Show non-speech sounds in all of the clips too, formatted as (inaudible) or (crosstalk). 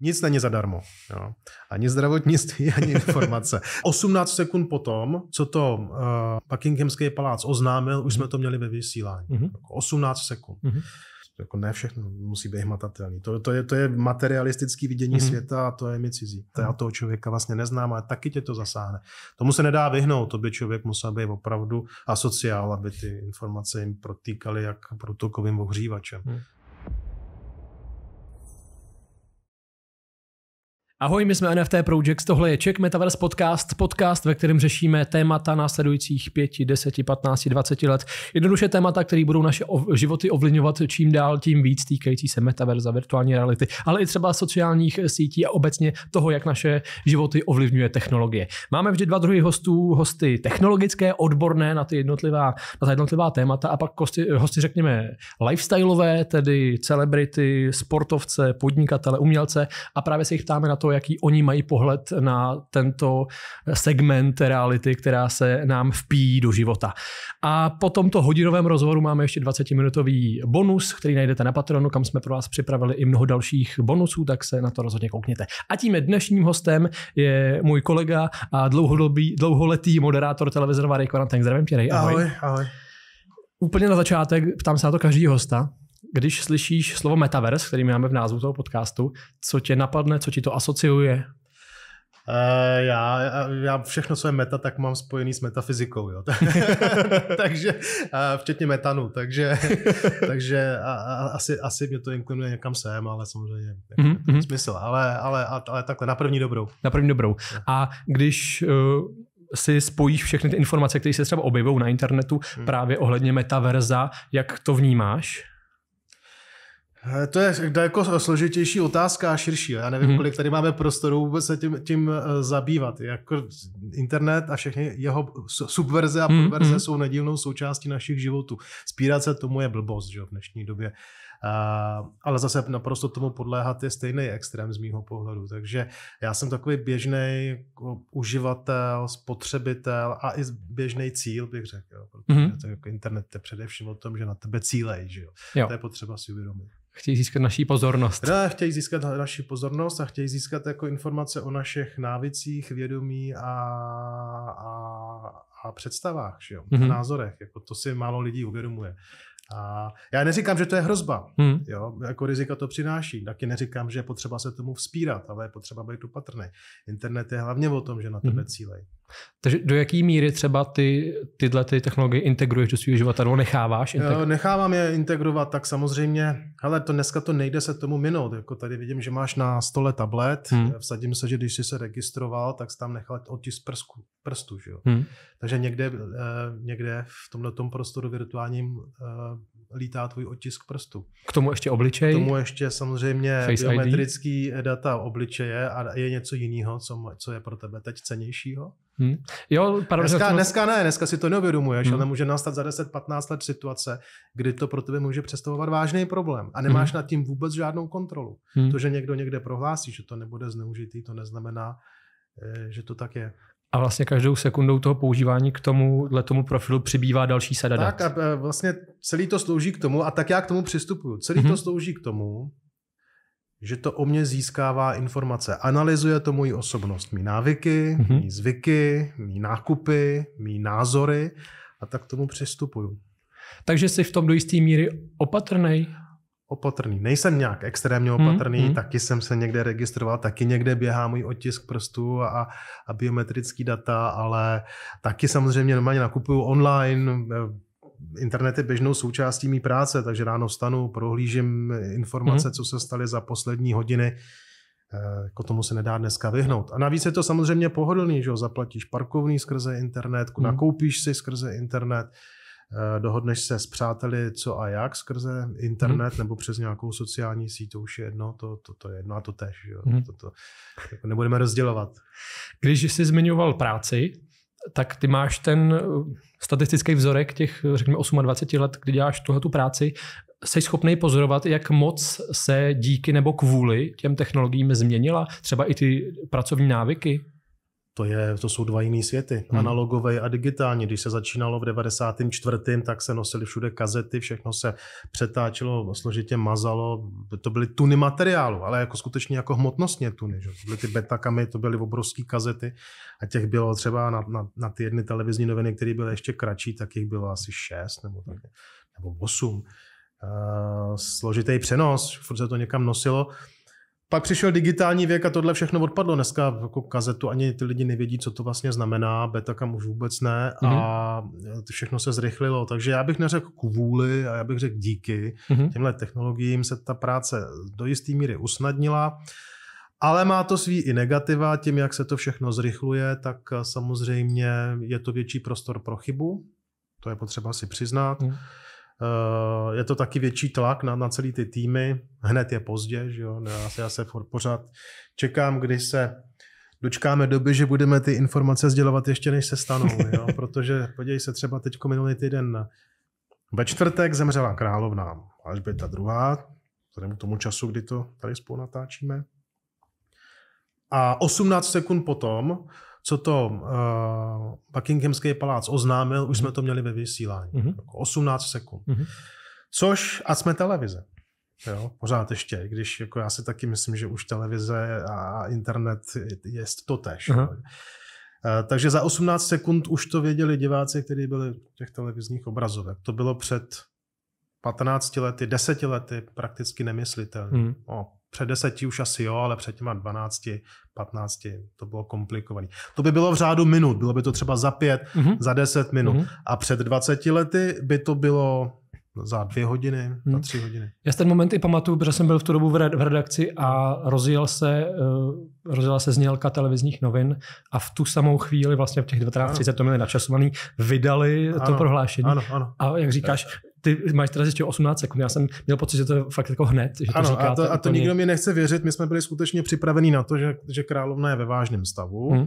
Nic není zadarmo. Jo. Ani zdravotnictví, (laughs) ani informace. 18 sekund potom, co to uh, Buckinghamský palác oznámil, už jsme to měli ve vysílání. Mm-hmm. Jako 18 sekund. Mm-hmm. Jako ne všechno musí být hmatatelné. To, to, je, to je materialistický vidění mm-hmm. světa a to je mi cizí. To já mhm. toho člověka vlastně neznám, ale taky tě to zasáhne. Tomu se nedá vyhnout, to by člověk musel být opravdu asociál, aby ty informace jim protýkaly jak protokovým ohřívačem. Mm. Ahoj, my jsme NFT Projects, tohle je Czech Metaverse Podcast, podcast, ve kterém řešíme témata následujících 5, 10, 15, 20 let. Jednoduše témata, které budou naše životy ovlivňovat čím dál tím víc, týkající se metaverza, virtuální reality, ale i třeba sociálních sítí a obecně toho, jak naše životy ovlivňuje technologie. Máme vždy dva druhy hostů, hosty technologické, odborné na ty jednotlivá, na ta jednotlivá témata a pak hosty, hosty řekněme lifestyleové, tedy celebrity, sportovce, podnikatele, umělce a právě se jich ptáme na to, to, jaký oni mají pohled na tento segment reality, která se nám vpíjí do života. A po tomto hodinovém rozhovoru máme ještě 20-minutový bonus, který najdete na Patronu, kam jsme pro vás připravili i mnoho dalších bonusů, tak se na to rozhodně koukněte. A tím je dnešním hostem je můj kolega a dlouhodobý, dlouholetý moderátor televize Rejkona. Tak Zdravím tě, Rej, ahoj. Ahoj, ahoj. Úplně na začátek, ptám se na to každý hosta. Když slyšíš slovo metaverse, který máme v názvu toho podcastu, co tě napadne, co ti to asociuje? Uh, já, já všechno, co je meta, tak mám spojený s metafyzikou, jo. (laughs) takže, uh, včetně metanu, takže, (laughs) takže a, a, asi, asi mě to inklinuje někam sem, ale samozřejmě mm-hmm. Jako mhm. to smysl, ale, ale, ale takhle, na první dobrou. Na první dobrou. No. A když uh, si spojíš všechny ty informace, které se třeba objevou na internetu hmm. právě ohledně metaverza, jak to vnímáš? To je daleko složitější otázka a širší. Já nevím, mhm. kolik tady máme prostoru vůbec se tím, tím eh, zabývat. Jako internet a všechny jeho subverze a mhm, podverze hmm. jsou nedílnou součástí našich životů. Spírat se tomu je blbost že, v dnešní době. Uh, ale zase naprosto tomu podléhat je stejný extrém z mýho pohledu. Takže já jsem takový běžný jako uživatel, spotřebitel a i běžný cíl, bych řekl. Protože mm-hmm. to jako internet je především o tom, že na tebe cílej. Že jo? jo. To je potřeba si uvědomit. Chtějí získat naší pozornost. Ne, chtějí získat naši pozornost a chtějí získat jako informace o našich návicích, vědomí a, a, a představách, že jo? Mm-hmm. a názorech. Jako to si málo lidí uvědomuje. A já neříkám, že to je hrozba. Hmm. Jo? Jako rizika to přináší. Taky neříkám, že je potřeba se tomu vzpírat, ale je potřeba být opatrný. Internet je hlavně o tom, že na tebe hmm. cílej. Takže do jaký míry třeba ty tyhle ty technologie integruješ do svého života nebo necháváš? Integru- Nechávám je integrovat, tak samozřejmě, hele, to dneska to nejde se tomu minout. Jako tady vidím, že máš na stole tablet, hmm. vsadím se, že když jsi se registroval, tak jsi tam nechal otisk prsku, prstu, že jo? Hmm. Takže někde, eh, někde v tomhle tom prostoru virtuálním eh, lítá tvůj otisk prstu. K tomu ještě obličej? K tomu ještě samozřejmě Face biometrický ID? data obličeje a je něco jiného, co, co je pro tebe teď cenějšího. Hmm. Jo, pardon, Dneska, dneska ne, dneska si to neuvědomuješ, hmm. ale může nastat za 10-15 let situace, kdy to pro tebe může představovat vážný problém a nemáš hmm. nad tím vůbec žádnou kontrolu. Hmm. To, že někdo někde prohlásí, že to nebude zneužitý, to neznamená, eh, že to tak je. A vlastně každou sekundou toho používání k tomu, dle tomu profilu přibývá další sada dat. Tak a vlastně celý to slouží k tomu, a tak já k tomu přistupuju, celý hmm. to mhm. slouží k tomu, že to o mě získává informace. Analyzuje to moji osobnost, mý návyky, mm-hmm. mý zvyky, mý nákupy, mý názory a tak k tomu přistupuju. Takže jsi v tom do jisté míry opatrný? Opatrný. Nejsem nějak extrémně mhm, opatrný, hmm. taky jsem se někde registroval, taky někde běhá můj otisk prstů a, a biometrický data, ale taky samozřejmě normálně nakupuju online, internet je běžnou součástí mý práce, takže ráno stanu, prohlížím informace, mm-hmm. co se staly za poslední hodiny. Jako tomu se nedá dneska vyhnout. A navíc je to samozřejmě pohodlný, že jo? zaplatíš parkovný skrze internet, mm-hmm. nakoupíš si skrze internet, eh, dohodneš se s přáteli co a jak skrze internet hmm. nebo přes nějakou sociální síť, to už je jedno, to, to, to je jedno a to tež. Jo? Hmm. To, to, to jako nebudeme rozdělovat. Když jsi zmiňoval práci, tak ty máš ten eh, statistický vzorek těch, řekněme, 28 let, kdy děláš tuhle tu práci, jsi schopný pozorovat, jak moc se díky nebo kvůli těm technologiím změnila třeba i ty pracovní návyky? To, je, to jsou dva jiné světy, hmm. analogové a digitální. Když se začínalo v 94., tak se nosily všude kazety, všechno se přetáčelo, složitě mazalo. To byly tuny materiálu, ale jako skutečně jako hmotnostně tuny. Že? Byly ty betakamy, to byly obrovské kazety a těch bylo třeba na, na, na ty jedny televizní noviny, které byly ještě kratší, tak jich bylo asi šest nebo, tak, nebo osm. Uh, složitý přenos, furt se to někam nosilo pak přišel digitální věk a tohle všechno odpadlo. Dneska jako kazetu ani ty lidi nevědí, co to vlastně znamená, beta kam už vůbec ne a mm-hmm. všechno se zrychlilo. Takže já bych neřekl kvůli a já bych řekl díky. Mm-hmm. Těmhle technologiím se ta práce do jisté míry usnadnila. Ale má to svý i negativa, tím, jak se to všechno zrychluje, tak samozřejmě je to větší prostor pro chybu, to je potřeba si přiznat. Mm. Eh, je to taky větší tlak na, na celý ty týmy. Hned je pozdě, že jo? Já, se, já se for, pořád čekám, kdy se dočkáme doby, že budeme ty informace sdělovat ještě než se stanou, jo? (laughs) protože podívej se třeba teď minulý týden ve čtvrtek zemřela královna Alžběta druhá, vzhledem k tomu času, kdy to tady spolu natáčíme. A 18 sekund potom co to uh, Buckinghamský palác oznámil, už jsme to měli ve vysílání. Mm-hmm. Jako 18 sekund. Mm-hmm. Což, a jsme televize. Jo, pořád ještě, když jako já si taky myslím, že už televize a internet je to tež. Uh-huh. Uh, takže za 18 sekund už to věděli diváci, kteří byli v těch televizních obrazovek. To bylo před 15 lety, 10 lety prakticky nemyslitelné. Hmm před deseti už asi jo, ale před těma 12, 15 to bylo komplikované. To by bylo v řádu minut, bylo by to třeba za pět, mm-hmm. za deset minut. Mm-hmm. A před 20 lety by to bylo za dvě hodiny, hmm. za mhm. tři hodiny. Já si ten moment i pamatuju, protože jsem byl v tu dobu v redakci a rozjel se, uh, rozjela se znělka televizních novin a v tu samou chvíli, vlastně v těch 19.30 to měli načasovaný, vydali ano. to prohlášení. Ano, ano. A jak říkáš, ty máš teda ještě 18 sekund. Já jsem měl pocit, že to je fakt jako hned. Že to ano, říkáte, a to, a to úplně... nikdo mi nechce věřit. My jsme byli skutečně připraveni na to, že, že královna je ve vážném stavu. Hmm.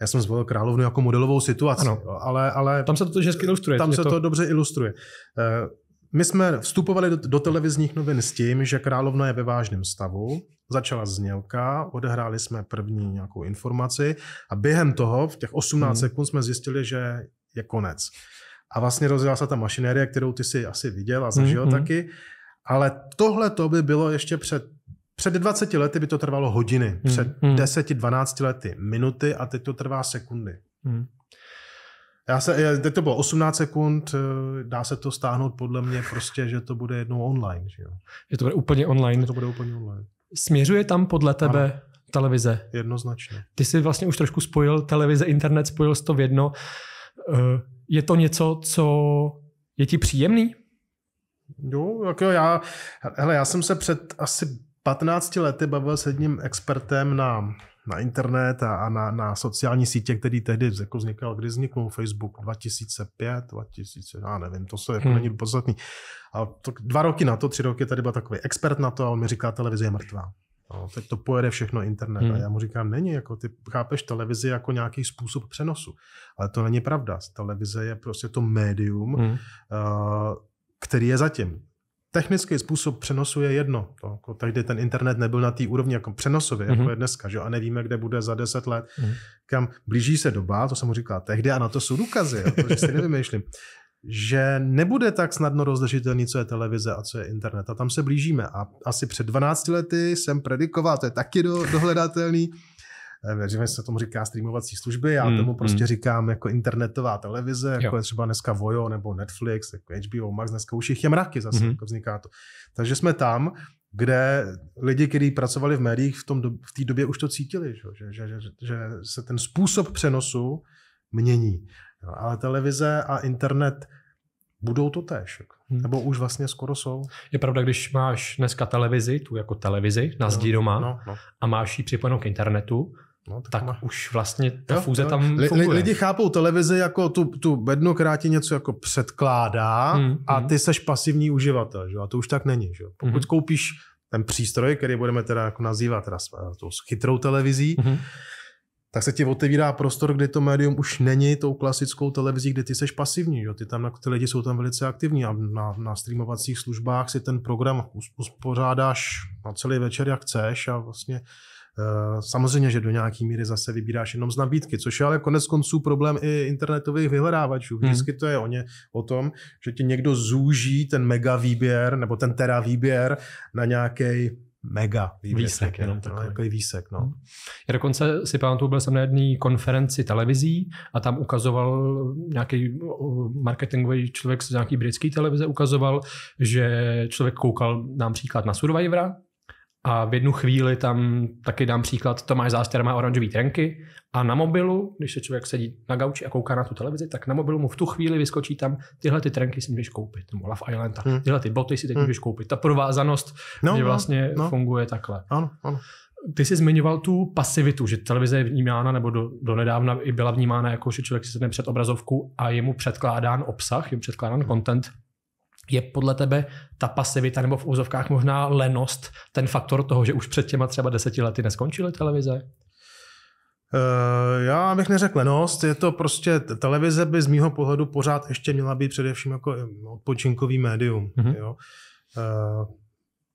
Já jsem zvolil královnu jako modelovou situaci, ano. ale, ale... Tam se to hezky ilustruje. Tam se to... to dobře ilustruje. Eh, my jsme vstupovali do, do televizních novin s tím, že královna je ve vážném stavu, začala znělka, odehráli jsme první nějakou informaci a během toho, v těch 18 hmm. sekund, jsme zjistili, že je konec a vlastně rozjela se ta mašinérie, kterou ty si asi viděl a zažil mm-hmm. taky. Ale tohle to by bylo ještě před před 20 lety by to trvalo hodiny, mhm, před mm, mm. 10-12 lety minuty a teď to trvá sekundy. Mm. Já se, teď to bylo 18 sekund, eh, dá se to stáhnout podle mě prostě, že to bude jednou online. Že, jo? že to bude úplně online. Že to bude úplně online. Směřuje tam podle tebe ano. televize? Jednoznačně. Ty jsi vlastně už trošku spojil televize, internet, spojil jsi to v jedno. Eh, je to něco, co je ti příjemný? Jo, tak jo, já, hele, já jsem se před asi 15 lety bavil s jedním expertem na, na internet a, a na, na sociální sítě, který tehdy jako vznikal, kdy vzniknul Facebook 2005, 2000, já nevím, to se jako hmm. není podstatný. A to, dva roky na to, tři roky tady byl takový expert na to a on mi říká, televize je mrtvá. No, teď to pojede všechno internet. Hmm. A já mu říkám, není, jako ty chápeš televizi jako nějaký způsob přenosu. Ale to není pravda. Televize je prostě to médium, hmm. uh, který je zatím. Technický způsob přenosu je jedno. To, jako tehdy ten internet nebyl na té úrovni jako přenosově, mm-hmm. jako hmm. je dneska, že? a nevíme, kde bude za deset let. Mm-hmm. Kam blíží se doba, to jsem mu říkal tehdy, a na to jsou důkazy, jo, to že si nevymýšlím že nebude tak snadno rozlišitelný, co je televize a co je internet. A tam se blížíme. A asi před 12 lety jsem predikoval, to je taky do, dohledatelný, eh, že se tomu říká streamovací služby, já hmm, tomu prostě hmm. říkám jako internetová televize, jako jo. jako je třeba dneska Vojo nebo Netflix, jako HBO Max, dneska už jich je mraky zase, hmm. jako vzniká to. Takže jsme tam, kde lidi, kteří pracovali v médiích, v, tom do, v té době už to cítili, že, že, že, že se ten způsob přenosu mění. Jo, ale televize a internet budou to též. Jako. Hmm. Nebo už vlastně skoro jsou. Je pravda, když máš dneska televizi, tu jako televizi, na zdí no, doma, no, no. a máš ji připojenou k internetu, No, tak tak má... už vlastně ta jo, fůze jo. tam funguje. Lidi chápou televizi jako tu, tu bednu, která ti něco jako předkládá hmm, a hmm. ty seš pasivní uživatel. Že? A to už tak není. Že? Hmm. Pokud hmm. koupíš ten přístroj, který budeme teda jako nazývat teda s, chytrou televizí, hmm tak se ti otevírá prostor, kde to médium už není tou klasickou televizí, kde ty seš pasivní. Jo? Ty, tam, ty lidi jsou tam velice aktivní a na, na streamovacích službách si ten program uspořádáš na celý večer, jak chceš a vlastně eh, Samozřejmě, že do nějaké míry zase vybíráš jenom z nabídky, což je ale konec konců problém i internetových vyhledávačů. Hmm. Vždycky to je o, ně, o tom, že ti někdo zúží ten mega výběr nebo ten tera výběr na nějaký mega výběr, výsek. Jenom no, takový. takový výsek no. Já dokonce si pamatuju, byl jsem na jedné konferenci televizí a tam ukazoval nějaký eh, marketingový člověk z nějaký britské televize ukazoval, že člověk koukal nám příklad na Survivora a v jednu chvíli tam taky dám příklad, Tomáš Záster má oranžové trenky a na mobilu, když se člověk sedí na gauči a kouká na tu televizi, tak na mobilu mu v tu chvíli vyskočí tam, tyhle ty trenky si můžeš koupit, nebo Love Island, hmm. tyhle ty boty si teď hmm. můžeš koupit. Ta provázanost, no, že no, vlastně no, no. funguje takhle. Ano, ano. Ty jsi zmiňoval tu pasivitu, že televize je vnímána, nebo do, do nedávna i byla vnímána jako, že člověk si sedne před obrazovku a je mu předkládán obsah, je mu předkládán content, je podle tebe ta pasivita nebo v úzovkách možná lenost ten faktor toho, že už před těma třeba deseti lety neskončily televize? Eh, já bych neřekl lenost, je to prostě, televize by z mýho pohledu pořád ještě měla být především jako eh, odpočinkový médium. Mm-hmm. Jo. Eh,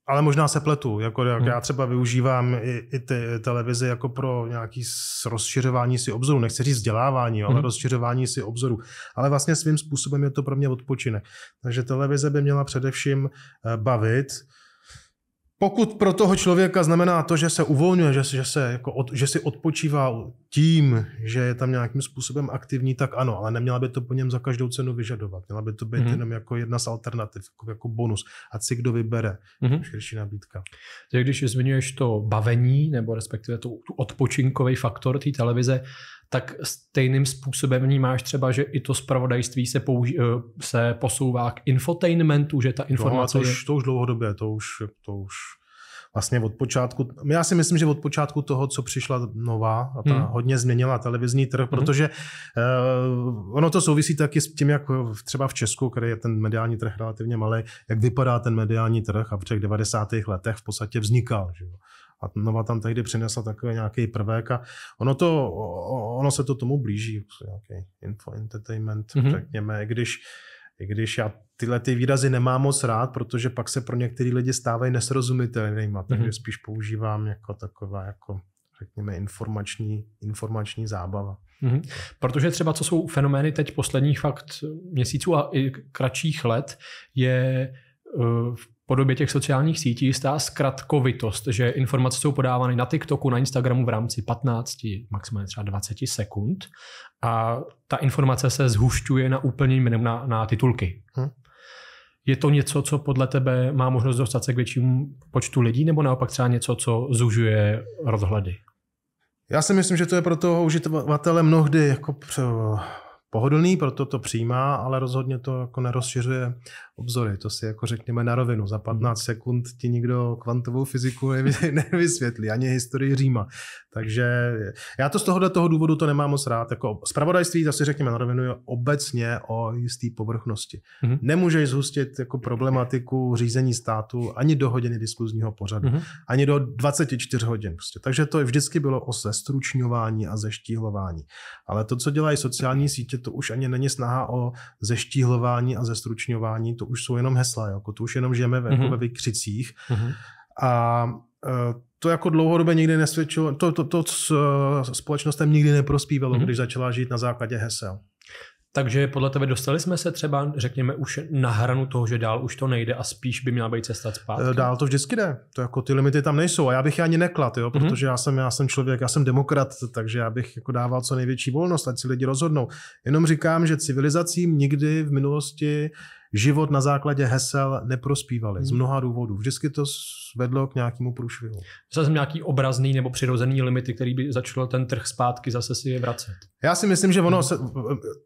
ale možná se pletu. Jako, jak hmm. Já třeba využívám i, i ty televize jako pro nějaký rozšiřování si obzoru. Nechci říct vzdělávání, ale hmm. rozšiřování si obzoru. Ale vlastně svým způsobem je to pro mě odpočinek. Takže televize by měla především eh, bavit, pokud pro toho člověka znamená to, že se uvolňuje, že, že, se jako od, že si odpočívá tím, že je tam nějakým způsobem aktivní, tak ano, ale neměla by to po něm za každou cenu vyžadovat. Měla by to být mm-hmm. jenom jako jedna z alternativ, jako, jako bonus. A si kdo vybere, mm-hmm. širší nabídka. Takže když zmiňuješ to bavení, nebo respektive tu, tu odpočinkový faktor té televize, tak stejným způsobem vnímáš třeba, že i to zpravodajství se, použi- eh, se posouvá k infotainmentu, že ta informace no, to, už, to už dlouhodobě, to už, to už vlastně od počátku, já si myslím, že od počátku toho, co přišla nová, a ta hmm. hodně změnila televizní trh, hmm. protože uh, ono to souvisí taky s tím, jak třeba v Česku, který je ten mediální trh relativně malý, jak vypadá ten mediální trh a v těch 90. letech v podstatě vznikal. Že jo? a Nova tam tehdy přinesla takový nějaký prvek a ono, to, ono se to tomu blíží, nějaký info entertainment, mm-hmm. řekněme, i když, i když já tyhle ty výrazy nemám moc rád, protože pak se pro některé lidi stávají nesrozumitelnými, mhm. takže mm-hmm. spíš používám jako taková jako řekněme, informační, informační zábava. Mm-hmm. Protože třeba, co jsou fenomény teď posledních fakt měsíců a i kratších let, je eh, v podobě těch sociálních sítí stá zkratkovitost, že informace jsou podávány na TikToku, na Instagramu v rámci 15, maximálně třeba 20 sekund a ta informace se zhušťuje na úplně na, na titulky. Hmm. Je to něco, co podle tebe má možnost dostat se k většímu počtu lidí, nebo naopak třeba něco, co zužuje rozhledy? Já si myslím, že to je pro toho uživatele mnohdy jako pohodlný, proto to přijímá, ale rozhodně to jako nerozšiřuje obzory. To si jako řekněme na rovinu. Za 15 sekund ti nikdo kvantovou fyziku (laughs) nevysvětlí, ani historii Říma. Takže já to z tohohle toho důvodu to nemám moc rád. Jako spravodajství, si řekněme na rovinu, je obecně o jisté povrchnosti. Mm-hmm. Nemůžeš zhustit jako problematiku řízení státu ani do hodiny diskuzního pořadu, mm-hmm. ani do 24 hodin. Prostě. Takže to vždycky bylo o zestručňování a zeštíhlování. Ale to, co dělají sociální sítě, to už ani není snaha o zeštíhlování a zestručňování, to už jsou jenom hesla, jako to už jenom žijeme ve, mm-hmm. Jako ve vykřicích. Mm-hmm. A e, to jako dlouhodobě nikdy nesvědčilo, to, to, to, to e, společnostem nikdy neprospívalo, mm-hmm. když začala žít na základě hesel. Takže podle tebe dostali jsme se třeba, řekněme, už na hranu toho, že dál už to nejde a spíš by měla být cesta zpátky? E, dál to vždycky jde. To jako ty limity tam nejsou a já bych je ani neklad, jo, mm-hmm. protože já jsem, já jsem člověk, já jsem demokrat, takže já bych jako dával co největší volnost, ať si lidi rozhodnou. Jenom říkám, že civilizacím nikdy v minulosti život na základě hesel neprospívali. Z hmm. mnoha důvodů. Vždycky to vedlo k nějakému průšvihu. Zase jsem nějaký obrazný nebo přirozený limity, který by začal ten trh zpátky zase si je vracet. Já si myslím, že ono hmm. se,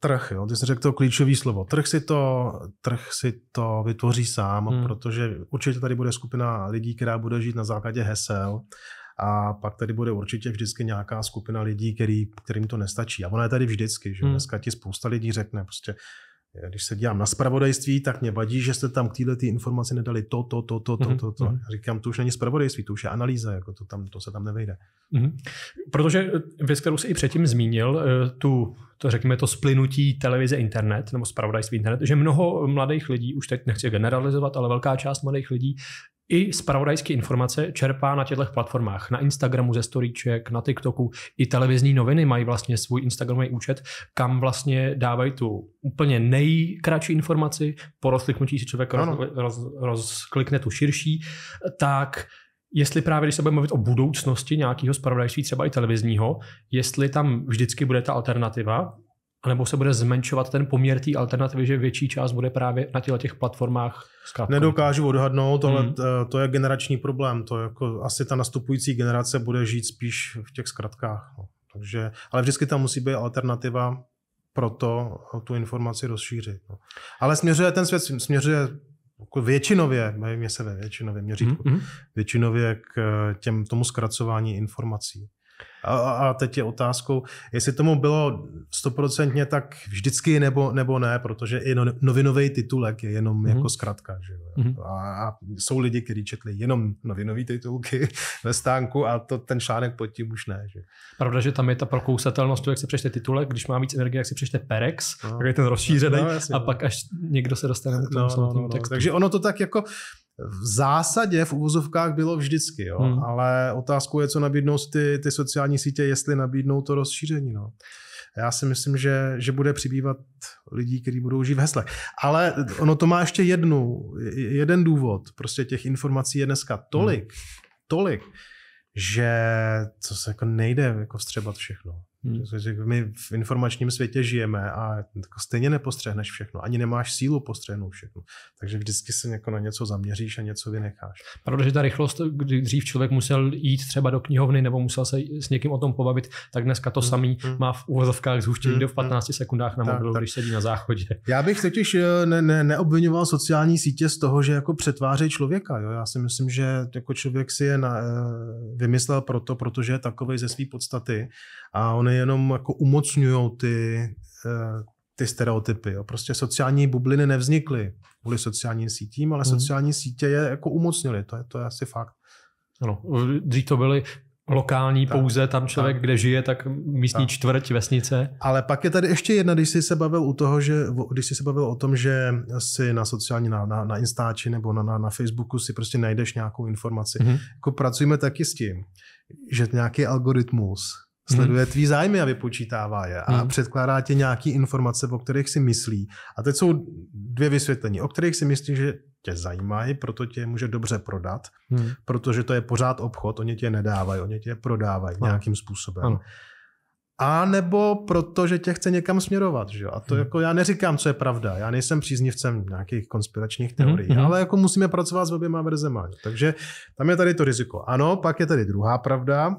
trh, jo, ty jsi řekl to klíčové slovo. Trh si to, trh si to vytvoří sám, hmm. protože určitě tady bude skupina lidí, která bude žít na základě hesel. A pak tady bude určitě vždycky nějaká skupina lidí, který, kterým to nestačí. A ona je tady vždycky. Že? Hmm. Dneska ti spousta lidí řekne, prostě když se dívám na spravodajství, tak mě vadí, že jste tam k této tý informaci nedali to, to, to, to, to, mhm, to, to. Mm-hmm. Říkám, to už není spravodajství, to už je analýza, jako to, tam, to se tam nevejde. Mm-hmm. Protože eh, věc, kterou jsi i předtím zmínil, eh, tu, to řekněme, to splynutí televize internet nebo spravodajství internet, že mnoho mladých lidí, už teď nechci generalizovat, ale velká část mladých lidí i spravodajské informace čerpá na těchto platformách. Na Instagramu ze storíček, na TikToku, i televizní noviny mají vlastně svůj Instagramový účet, kam vlastně dávají tu úplně nejkratší informaci, po rozkliknutí si člověk roz, roz, rozklikne tu širší, tak jestli právě, když se budeme mluvit o budoucnosti nějakého spravodajství, třeba i televizního, jestli tam vždycky bude ta alternativa, anebo se bude zmenšovat ten poměr té alternativy, že větší část bude právě na těchto těch platformách zkrátka. Nedokážu odhadnout, ale hmm. Eh, to je generační problém. To je jako asi ta nastupující generace bude žít spíš v těch zkratkách. No. Takže, ale vždycky tam musí být alternativa pro to eh, tu informaci rozšířit. No. Ale směřuje ten svět, směřuje jako většinově, mě se ve většinově měřítku, hmm, jako hmm. většinově k eh, těm, tomu zkracování informací. A, teď je otázkou, jestli tomu bylo stoprocentně tak vždycky nebo, nebo ne, protože i no, novinový titulek je jenom mm-hmm. jako zkratka. Že jo? Mm-hmm. A, a jsou lidi, kteří četli jenom novinové titulky (laughs) ve stánku a to ten článek pod tím už ne. Že? Pravda, že tam je ta prokousatelnost, jak si přečte titulek, když má víc energie, jak si přečte Perex, no. tak je ten rozšířený no, no, a pak až někdo se dostane k tomu no, no, no, no, textu. Takže ono to tak jako v zásadě v uvozovkách bylo vždycky, jo? Hmm. ale otázkou je, co nabídnou ty, ty sociální sítě, jestli nabídnou to rozšíření. No. Já si myslím, že, že bude přibývat lidí, kteří budou žít v hesle. Ale ono to má ještě jednu, jeden důvod. Prostě těch informací je dneska tolik, hmm. tolik, že to se jako nejde jako vstřebat všechno. Hmm. Že my v informačním světě žijeme a jako stejně nepostřehneš všechno. Ani nemáš sílu postřehnout všechno. Takže vždycky se jako na něco zaměříš a něco vynecháš. Pravda, že ta rychlost, kdy dřív člověk musel jít třeba do knihovny nebo musel se s někým o tom pobavit, tak dneska to hmm. samý hmm. má v úvozovkách zhuštění hmm. v 15 hmm. sekundách na mobilu, tak, tak. když sedí na záchodě. Já bych totiž eh, ne, ne, neobvinoval sociální sítě z toho, že jako přetvářejí člověka. Jo? Já si myslím, že jako člověk si je na, eh, vymyslel proto, protože je takový ze své podstaty a on jenom jako umocňují ty, eh, ty stereotypy. Jo. Prostě sociální bubliny nevznikly kvůli sociálním sítím, ale mhm. sociální sítě je jako umocnily, to je, to je asi fakt. Ano, dřív to byly lokální tak, pouze, tam člověk, tak, kde žije, tak místní tak. čtvrť, vesnice. Ale pak je tady ještě jedna, když jsi se bavil u toho, že, když jsi se bavil o tom, že si na sociální, na, na, na Instači nebo na, na, na Facebooku si prostě najdeš nějakou informaci. hmm Jako pracujeme taky s tím, že nějaký algoritmus sleduje hmm. tvý zájmy a vypočítává je a hmm. předkládá ti nějaký informace, o kterých si myslí. A teď jsou dvě vysvětlení, o kterých si myslí, že tě zajímají, proto tě může dobře prodat, hmm. protože to je pořád obchod, oni tě nedávají, oni tě prodávají ano. nějakým způsobem. Ano. A nebo proto, že tě chce někam směrovat. Že? A to hmm. jako já neříkám, co je pravda. Já nejsem příznivcem nějakých konspiračních hmm, teorií, hmm. ale jako musíme pracovat s oběma verzema. Takže tam je tady to riziko. Ano, pak je tady druhá pravda,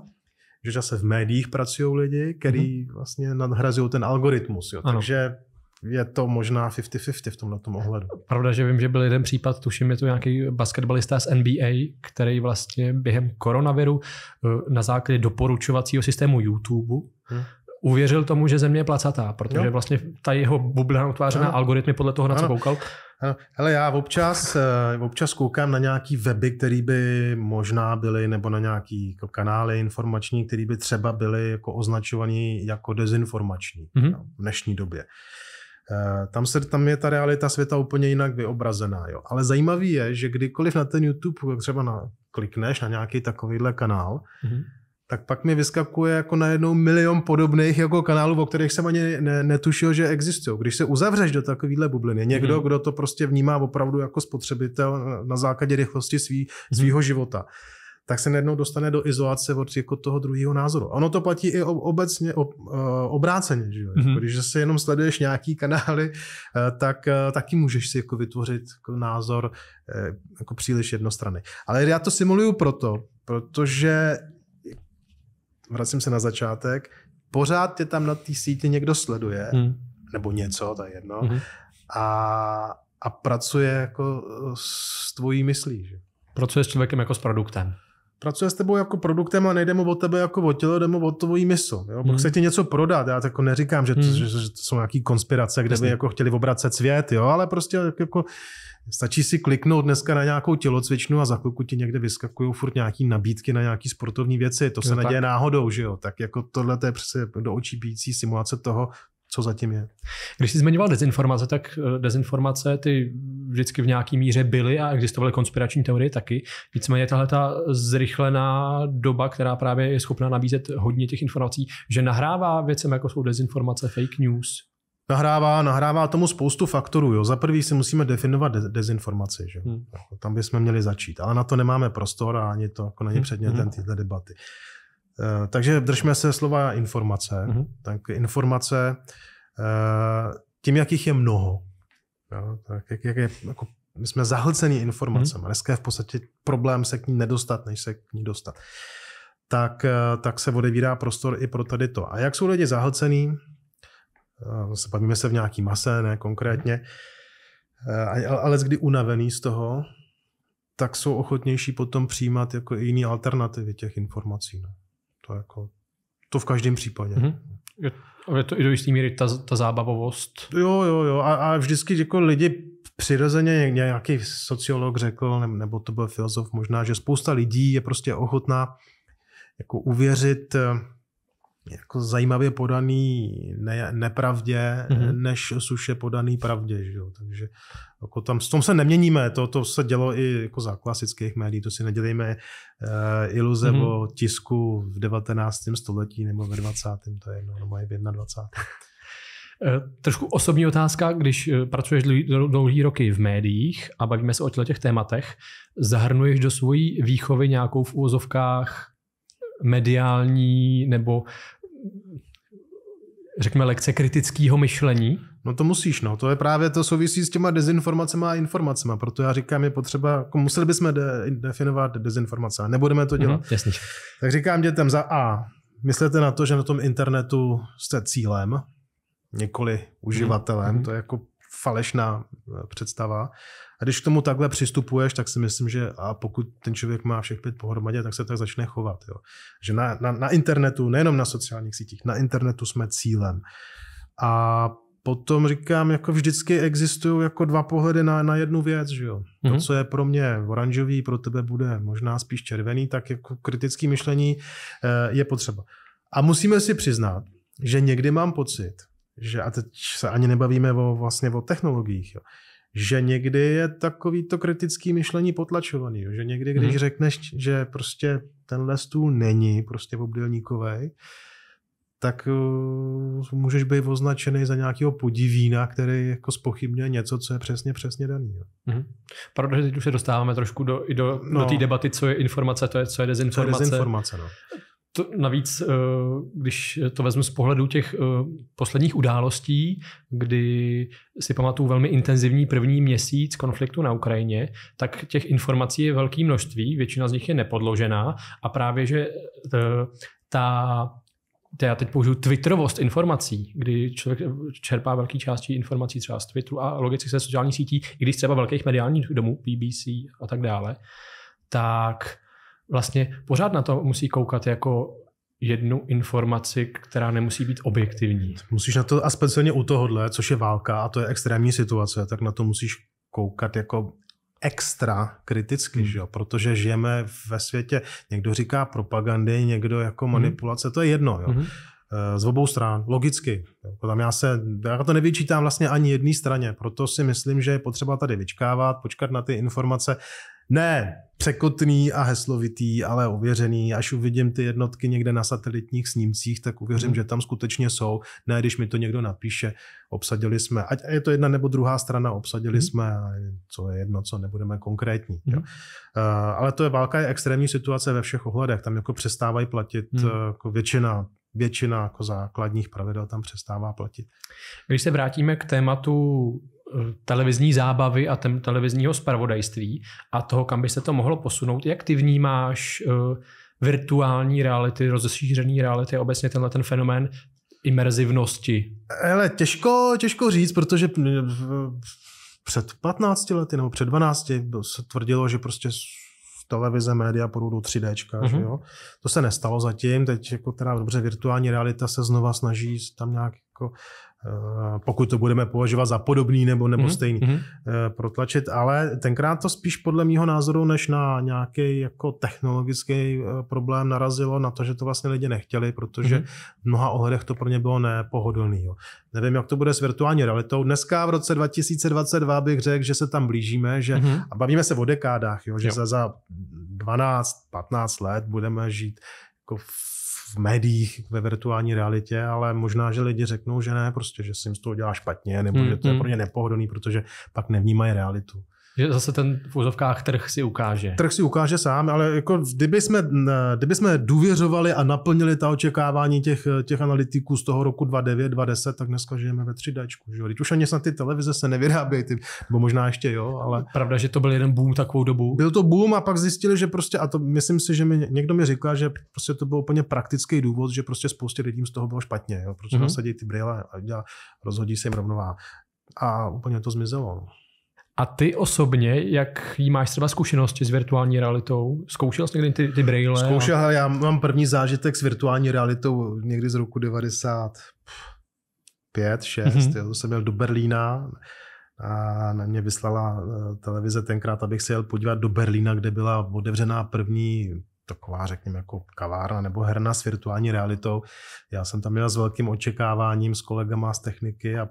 že zase v médiích pracují lidi, kteří mm-hmm. vlastně nadhrazují ten algoritmus. Jo. Takže je to možná 50-50 v tomhle tom ohledu. Pravda, že vím, že byl jeden případ, tuším, je to nějaký basketbalista z NBA, který vlastně během koronaviru eh, na základě doporučovacího systému YouTube hmm. uvěřil tomu, že země je placatá, protože jo. vlastně ta jeho bublina utvářená algoritmy podle toho, na ano. co koukal, Hele, já občas, eh, občas koukám na nějaký weby, které by možná byly, nebo na nějaký jako kanály informační, které by třeba byly jako označovaný jako dezinformační mm-hmm. no, v dnešní době. Eh, tam, se, tam je ta realita světa úplně jinak vyobrazená. Jo. Ale zajímavý je, že kdykoliv na ten YouTube třeba na, klikneš na nějaký takovýhle kanál, mm-hmm tak pak mi vyskakuje jako najednou milion podobných jako kanálů, o kterých jsem ani ne, netušil, že existují. Když se uzavřeš do takovéhle bubliny, někdo, hmm kdo to prostě vnímá opravdu jako spotřebitel na základě rychlosti svý, hmm svýho života, tak se najednou dostane do izolace od jako toho druhého názoru. Ono to platí i obecně ob, eh, obráceně, že Mm-hmm. Když se jenom sleduješ nějaký kanály, eh, tak eh, taky můžeš si jako vytvořit jako názor jako příliš jednostranný. Ale já to simuluju proto, protože vracím se na začátek, pořád tě tam na té síti někdo sleduje, hmm. nebo něco, to je jedno, hmm. a, a pracuje jako eh, s tvojí myslí. Že? Pracuje s člověkem jako s produktem pracuje s tebou jako produktem a nejde mu o tebe jako o tělo, jde mu o tvojí mysl. Jo? Hmm. Chce ti něco prodat, já jako neříkám, že, to, hmm. že, že to jsou nějaký konspirace, kde Jasně. by jako chtěli obracet svět, jo? ale prostě jako stačí si kliknout dneska na nějakou tělocvičnu a za chvilku ti někde vyskakují furt nějaký nabídky na nějaký sportovní věci, to se no neděje tak. náhodou, že jo, tak jako tohle to je přesně do očí bíjící simulace toho, co zatím je. Když jsi zmiňoval dezinformace, tak eh, dezinformace ty vždycky v nějaké míře byly a existovaly konspirační teorie taky. Nicméně tahle ta zrychlená doba, která právě je schopná nabízet hodně těch informací, že nahrává věcem, jako jsou dezinformace, fake news. Nahrává, nahrává tomu spoustu faktorů. Jo. Za prvý si musíme definovat de- dezinformaci. Že? Hmm. Jako tam bychom měli začít, ale na to nemáme prostor a ani to jako není hmm, předmětem hmm. této debaty. Eh, takže držme se slova informace. Mm-hmm. Tak informace, eh, tím, jakých je mnoho, jo, tak jak, jak je, jako, my jsme zahlceni informacemi. Mm-hmm. Dneska je v podstatě problém se k ní nedostat, než se k ní dostat. Tak, eh, tak se odevírá prostor i pro tady to. A jak jsou lidi zahlcený, se bavíme se v nějaký mase, ne konkrétně, ale kdy unavený z toho, tak jsou ochotnější potom přijímat jako i jiné alternativy těch informací. No. To, jako, to v každém případě. Mm-hmm. Je to i do jisté míry ta, ta zábavovost. Jo, jo, jo. A, a vždycky jako lidi přirozeně nějaký sociolog řekl, nebo to byl filozof možná, že spousta lidí je prostě ochotná jako uvěřit eh, jako zajímavě podaný ne, nepravdě, mm-hmm. než suše podaný pravdě. Že jo? Takže jako tam, s tom se neměníme, to, to se dělo i jako za klasických médií, to si nedělejme uh, iluze mm-hmm. o tisku v 19. století nebo ve 20. to je jedno, nebo je v 21. Eh, trošku osobní otázka, když eh, pracuješ dlouhý roky v médiích a bavíme se o těch tématech, zahrnuješ do svojí výchovy nějakou v úvozovkách mediální nebo řekněme lekce kritického myšlení? No to musíš, no. To je právě, to souvisí s těma dezinformacemi a informacemi. Proto já říkám, je potřeba, jako museli bychom de- definovat dezinformace nebudeme to dělat. mm jasně. Tak říkám dětem za A. Myslete na to, že na tom internetu jste cílem, nikoli uživatelem. mm To je jako falešná eh, představa. A když k tomu takhle přistupuješ, tak si myslím, že a pokud ten člověk má všech pět pohromadě, tak se tak začne chovat. Jo. Že na, na, na internetu, nejenom na sociálních sítích, na internetu jsme cílem. A potom říkám, jako vždycky existují jako dva pohledy na, na jednu věc, že jo. Mm-hmm. To, mhm. co je pro mě oranžový, pro tebe bude možná spíš červený, tak jako kritické myšlení eh, je potřeba. A musíme si přiznat, že někdy mám pocit, že a teď se ani nebavíme o, vlastně o technologiích, jo, že někdy je takový to kritické myšlení potlačovaný, jo, že někdy, když hmm. řekneš, že prostě tenhle stůl není prostě obdělníkový, tak uh, můžeš být označený za nějakého podivína, který jako spochybňuje něco, co je přesně přesně daný. Mm-hmm. Protože teď už se dostáváme trošku do, i do, no, do té debaty, co je informace, to je, co je dezinformace. Co je dezinformace no. To navíc, eh, když to vezmu z pohledu těch eh, posledních událostí, kdy si pamatuju velmi intenzivní první měsíc konfliktu na Ukrajině, tak těch informací je velké množství, většina z nich je nepodložená a právě, že eh, ta já teď použiju twitterovost informací, kdy člověk čerpá velké části informací třeba z Twitteru a logicky se sociálních sítí, i když třeba velkých mediálních domů, BBC a tak dále, tak vlastně pořád na to musí koukat jako jednu informaci, která nemusí být objektivní. Musíš na to, a speciálně u tohohle, což je válka a to je extrémní situace, tak na to musíš koukat jako extra kriticky, hmm. že jo? protože žijeme ve světě, někdo říká propagandy, někdo jako hmm. manipulace, hmm. to je jedno. Jo? Hmm. Eh, z obou stran, logicky. Tam já, se, já to nevyčítám vlastně ani jedné straně, proto si myslím, že je potřeba tady vyčkávat, počkat na ty informace ne překotný a heslovitý, ale ověřený. Až uvidím ty jednotky někde na satelitních snímcích, tak uvěřím, hmm. že tam skutečně jsou. Ne, když mi to někdo napíše, obsadili jsme, ať je to jedna nebo druhá strana, obsadili hmm. jsme, co je jedno, co nebudeme konkrétní. Hmm. Jo. Uh, ale to je válka, je extrémní situace ve všech ohledech. Tam jako přestávají platit hmm. uh, jako většina většina jako základních pravidel tam přestává platit. Když se vrátíme k tématu televizní zábavy a tem, televizního spravodajství a toho, kam by se to mohlo posunout. Jak ty vnímáš eh, virtuální reality, rozšířený reality, obecně tenhle ten fenomén imerzivnosti? Hele, těžko, těžko říct, protože před 15 lety nebo před 12 se tvrdilo, že prostě televize, média půjdou do 3D. Mm-hmm. To se nestalo zatím, teď jako teda dobře virtuální realita se znova snaží tam nějak jako, eh, pokud to budeme považovat za podobný nebo, nebo mm-hmm. stejný, mm-hmm. protlačit. Ale tenkrát to spíš podle mýho názoru, než na nějaký jako technologický eh, problém narazilo na to, že to vlastně lidi nechtěli, protože mm-hmm. v mnoha ohledech to pro ně bylo nepohodlný. Jo. Nevím, jak to bude s virtuální realitou. Dneska v roce 2022 bych řekl, že se tam blížíme, že mm-hmm. a bavíme se o dekádách, jo, že jo. Za, za 12-15 let budeme žít jako v v médiích, ve virtuální realitě, ale možná, že lidi řeknou, že ne, prostě, že si jim z toho dělá špatně, nebo mm, že to je hmm. pro ně nepohodlný, protože pak nevnímají realitu. Že zase ten v úzovkách trh si ukáže. Trh si ukáže sám, ale jako kdyby jsme, kdyby jsme důvěřovali a naplnili ta očekávání těch, těch analytiků z toho roku 2009, 2010, tak dneska žijeme ve 3D. Že? Teď už ani snad ty televize se nevyrábějí, ty, nebo možná ještě jo, ale... Pravda, že to byl jeden boom takovou dobu. Byl to boom a pak zjistili, že prostě, a to myslím si, že mi, někdo mi říká, že prostě to byl úplně praktický důvod, že prostě spoustě lidí z toho bylo špatně, jo? protože mm-hmm. nasadí ty brýle a rozhodí se jim rovnová. A úplně to zmizelo. No. A ty osobně, jak jí máš třeba zkušenosti s virtuální realitou? Zkoušel jsi někdy ty, ty braille? Zkoušel, a... já mám první zážitek s virtuální realitou někdy z roku 95, 6, mm-hmm. jo, to jsem měl do Berlína a na mě vyslala eh, televize tenkrát, abych se jel podívat do Berlína, kde byla otevřená první taková, řekněme, jako kavárna nebo herna s virtuální realitou. Já jsem tam měl s velkým očekáváním s kolegama z techniky a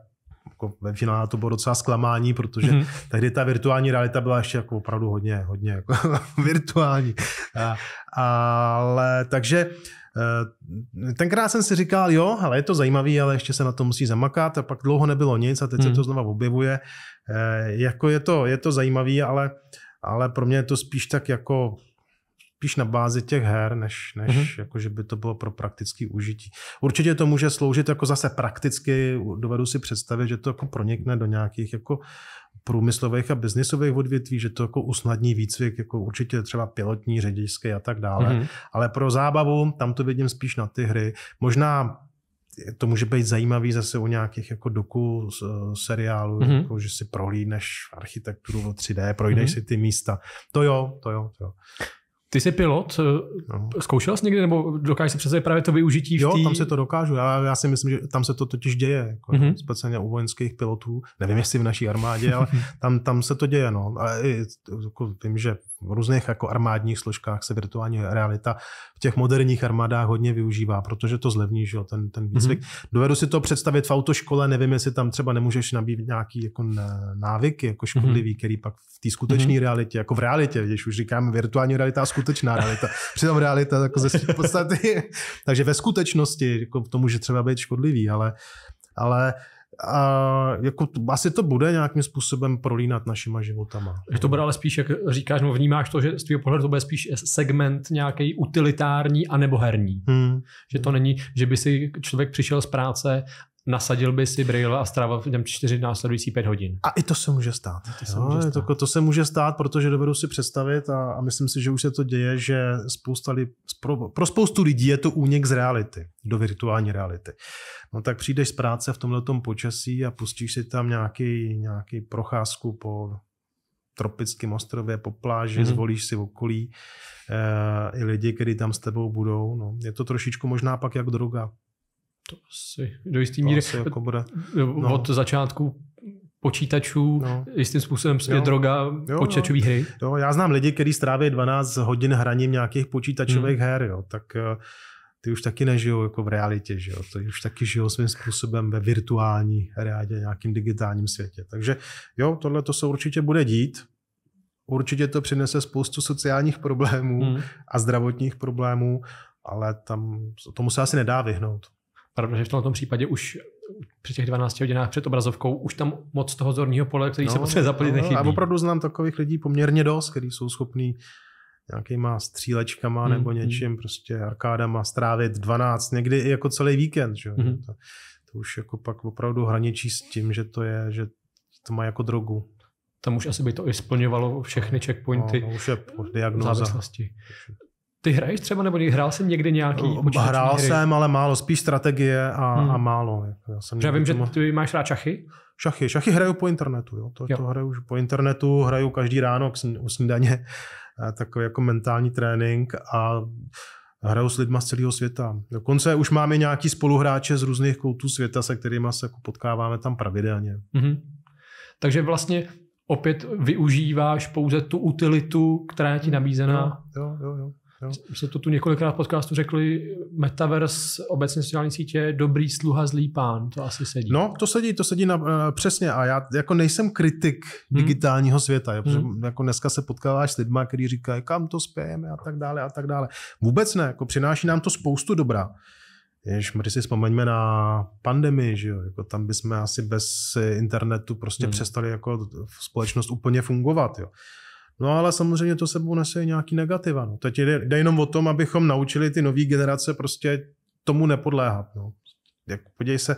jako menšina to bylo docela zklamání, protože mm-hmm. tehdy ta virtuální realita byla ještě jako opravdu hodně, hodně jako (laughs) virtuální. A, ale takže eh, tenkrát jsem si říkal, jo, ale je to zajímavý, ale ještě se na to musí zamakat a pak dlouho nebylo nic a teď hmm. se mhm. to znova objevuje. E, jako je to, je to zajímavý, ale, ale pro mě je to spíš tak jako spíš na bázi těch her, než, než mm-hmm. jako, že by to bylo pro praktický užití. Určitě to může sloužit jako zase prakticky, dovedu si představit, že to jako pronikne do nějakých jako průmyslových a biznisových odvětví, že to jako usnadní výcvik, jako určitě třeba pilotní, řidičský a tak dále. Mm-hmm. Ale pro zábavu tam to vidím spíš na ty hry. Možná to může být zajímavý zase u nějakých jako doku seriálu, mm-hmm. jako, že si prohlídneš architekturu o 3D, projdeš mm-hmm. si ty místa. To jo, to jo, to jo. Ty jsi pilot, eh, no. zkoušel jsi někdy, nebo dokážeš si představit právě to využití v tý... Jo, tam se to dokážu, já, já si myslím, že tam se to totiž děje, jako, mm-hmm. speciálně u vojenských pilotů, nevím, jestli v naší armádě, ale (laughs) tam, tam se to děje, no. A i, jako, vím, že v různých jako armádních složkách se virtuální realita v těch moderních armádách hodně využívá, protože to zlevní, že jo, ten, ten výcvik. Mm-hmm. Dovedu si to představit v autoškole, nevím, jestli tam třeba nemůžeš nabít nějaký jako návyky, jako mhm. škodlivý, mm-hmm. který pak v té skutečné mm-hmm. realitě, jako v realitě, když už říkám virtuální realita a skutečná realita, (laughs) přitom realita jako ze v podstaty. (laughs) Takže ve skutečnosti, jako to tomu, třeba být škodlivý, ale, ale a jako, asi to bude nějakým způsobem prolínat našima životama. Že to bude ale spíš, jak říkáš, no vnímáš to, že z tvého pohledu to bude spíš segment nějaký utilitární a nebo herní. Hmm. Že to není, že by si člověk přišel z práce nasadil by si brýle a strávil něm čtyři následující pět hodin. A i to se může stát. To, se, jo, může stát. To, to se může stát, protože dovedu si představit a, a myslím si, že už se to děje, že spousta li, pro, pro spoustu lidí je to únik z reality, do virtuální reality. No tak přijdeš z práce v tomhle počasí a pustíš si tam nějaký, nějaký procházku po tropickém ostrově, po pláži, mm-hmm. zvolíš si v okolí e, i lidi, kteří tam s tebou budou. No, je to trošičku možná pak jak droga. To asi do jistý míry. Asi jako bude. No. Od začátku počítačů, no. jistým způsobem je jo. droga jo, počítačový no. hry. Jo, já znám lidi, kteří stráví 12 hodin hraním nějakých počítačových hmm. her, jo, tak eh, ty už taky nežijou jako v realitě, že jo? To už taky žijou svým způsobem ve virtuální realitě, nějakým digitálním světě. Takže jo, tohle to se určitě bude dít, určitě to přinese spoustu sociálních problémů hmm. a zdravotních problémů, ale tam tomu se asi nedá vyhnout. Pravda, že v tomto případě už při těch 12 hodinách před obrazovkou už tam moc toho zorního pole, který no, se potřebuje zaplnit, no, no, nechybí. A opravdu znám takových lidí poměrně dost, kteří jsou schopní nějakýma střílečkama mm, nebo hmm. něčím, mm. prostě arkádama strávit 12, někdy i jako celý víkend. Že? Mm. To, to už jako pak opravdu hraničí s tím, že to je, že to má jako drogu. Tam už asi by to i splňovalo všechny checkpointy. No, no už je diagnoza. Závislosti. Ty hraješ třeba, nebo hrál jsem někdy nějaký eh, Hrál hry? jsem, ale málo, spíš strategie a, hmm. a málo. Jako já, jsem Já vím, že ty máš rád šachy? Šachy, šachy hraju po internetu, jo. To, jo. to hraju po internetu, hraju každý ráno k sn- u snídaně, eh, takový jako mentální trénink a hraju s lidma z celého světa. Dokonce už máme nějaký spoluhráče z různých koutů světa, se kterými se jako potkáváme tam pravidelně. Mm-hmm. Takže vlastně opět využíváš pouze tu utilitu, která je ti hmm. nabízená. Jo, jo, jo. jo. Jo. My jsme to tu několikrát v podcastu řekli, metaverse, obecně sociální sítě, dobrý sluha, zlý pán, to asi sedí. No, to sedí, to sedí na, uh, přesně a já jako nejsem kritik hmm. digitálního světa, jo, protože hmm. jako dneska se potkáváš s lidmi, kteří říkají, kam to spějeme a tak dále a tak dále. Vůbec ne, jako přináší nám to spoustu dobrá. Jež, když si vzpomeňme na pandemii, že jo, jako tam bychom asi bez internetu prostě hmm. přestali jako společnost úplně fungovat, jo. No ale samozřejmě to sebou nese nějaký negativa. No. Teď jde, jde jenom o tom, abychom naučili ty nové generace prostě tomu nepodléhat. No. Jak, podívej se,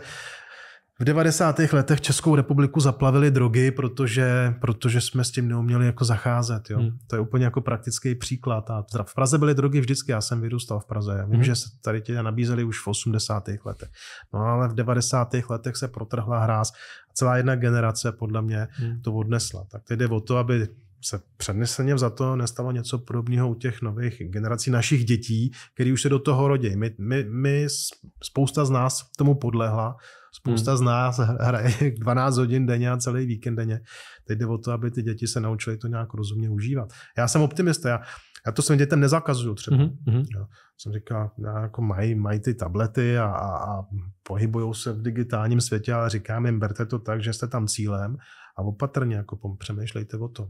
v 90. letech Českou republiku zaplavili drogy, protože, protože jsme s tím neuměli jako zacházet. Jo? Hmm. To je úplně jako praktický příklad. A v Praze byly drogy vždycky, já jsem vyrůstal v Praze. Já vím, hmm. že se tady tě nabízeli už v 80. letech. No ale v 90. letech se protrhla hráz a celá jedna generace podle mě hmm. to odnesla. Tak teď jde o to, aby se předneseně za to nestalo něco podobného u těch nových generací našich dětí, který už se do toho rodí. My, my, my spousta z nás tomu podlehla, spousta hmm. z nás hraje 12 (laughs) hodin denně a celý víkend denně. Teď jde o to, aby ty děti se naučily to nějak rozumně užívat. Já jsem optimista, já, já to svým dětem nezakazuju třeba. Mm-hmm. Mhm. Já jsem říkal, jako mají, mají ty tablety a, a, a pohybují se v digitálním světě, ale říkám jim, berte to tak, že jste tam cílem a opatrně jako přemýšlejte o tom.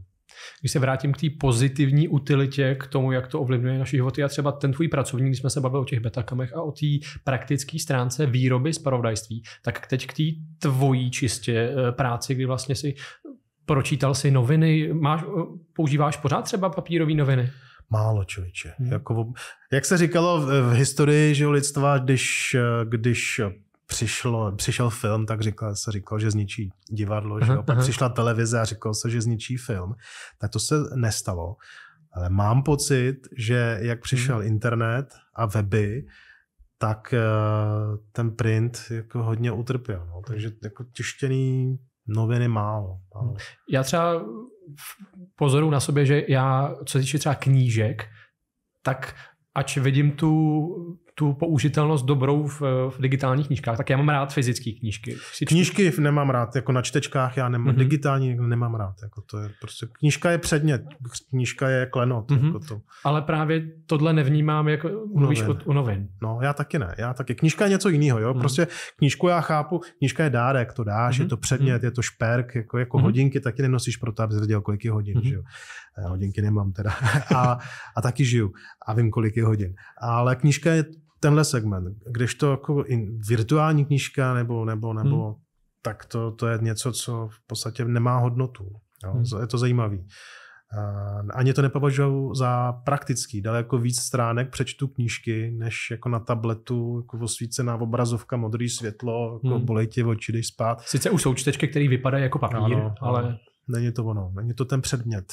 Když se vrátím k té pozitivní utilitě, k tomu, jak to ovlivňuje naše životy a třeba ten tvůj pracovník, když jsme se bavili o těch betakamech a o té praktické stránce výroby z parodajství, tak teď k té tvojí čistě eh, práci, kdy vlastně si pročítal si noviny, máš, eh, používáš pořád třeba papírové noviny? Málo, člověče. Hmm. Jako, jak se říkalo v, v historii že lidstva, když, eh, když přišlo, přišel film, tak říkal, se říkalo, že zničí divadlo, že jo? pak přišla televize a říkalo se, že zničí film. Tak to se nestalo. Ale mám pocit, že jak přišel mhm. internet a weby, tak eh, ten print jako hodně utrpěl. No. Takže jako tištěný noviny málo. málo. Mhm. Já třeba pozoru na sobě, že já, co se týče třeba knížek, tak ač vidím tu tu použitelnost dobrou v, v digitálních knížkách. Tak já mám rád fyzické knížky. Knížky nemám rád, jako na čtečkách, já nemám mm-hmm. digitální, nemám rád. Jako to je prostě, knížka je předmět, knížka je klenot. Mm-hmm. Jako mhm. to. Ale právě tohle nevnímám, jako mluvíš novin. o, novin. No, já taky ne, já taky. Knížka je něco jiného, jo. Mm-hmm. Prostě knížku já chápu, knížka je dárek, to dáš, mm-hmm. je mhm. to předmět, mm-hmm. je to šperk, jako, jako mm-hmm. hodinky taky nenosíš to, abys věděl, kolik je hodin, mm-hmm. že jo. Já eh, hodinky nemám teda. (laughs) a, a taky žiju a vím, kolik je hodin. Ale knížka je tenhle segment. Když to jako virtuální knížka nebo, nebo, nebo hmm. tak to, to je něco, co v podstatě nemá hodnotu. Jo? Hmm. Je to zajímavé. Ani to nepovažuji za praktický. Daleko víc stránek přečtu knížky, než jako na tabletu, jako osvícená obrazovka, modré světlo, jako hmm. bolej tě oči, jdeš spát. Sice už jsou čtečky, které vypadají jako papír, ano, ale... ale... Není to ono, není to ten předmět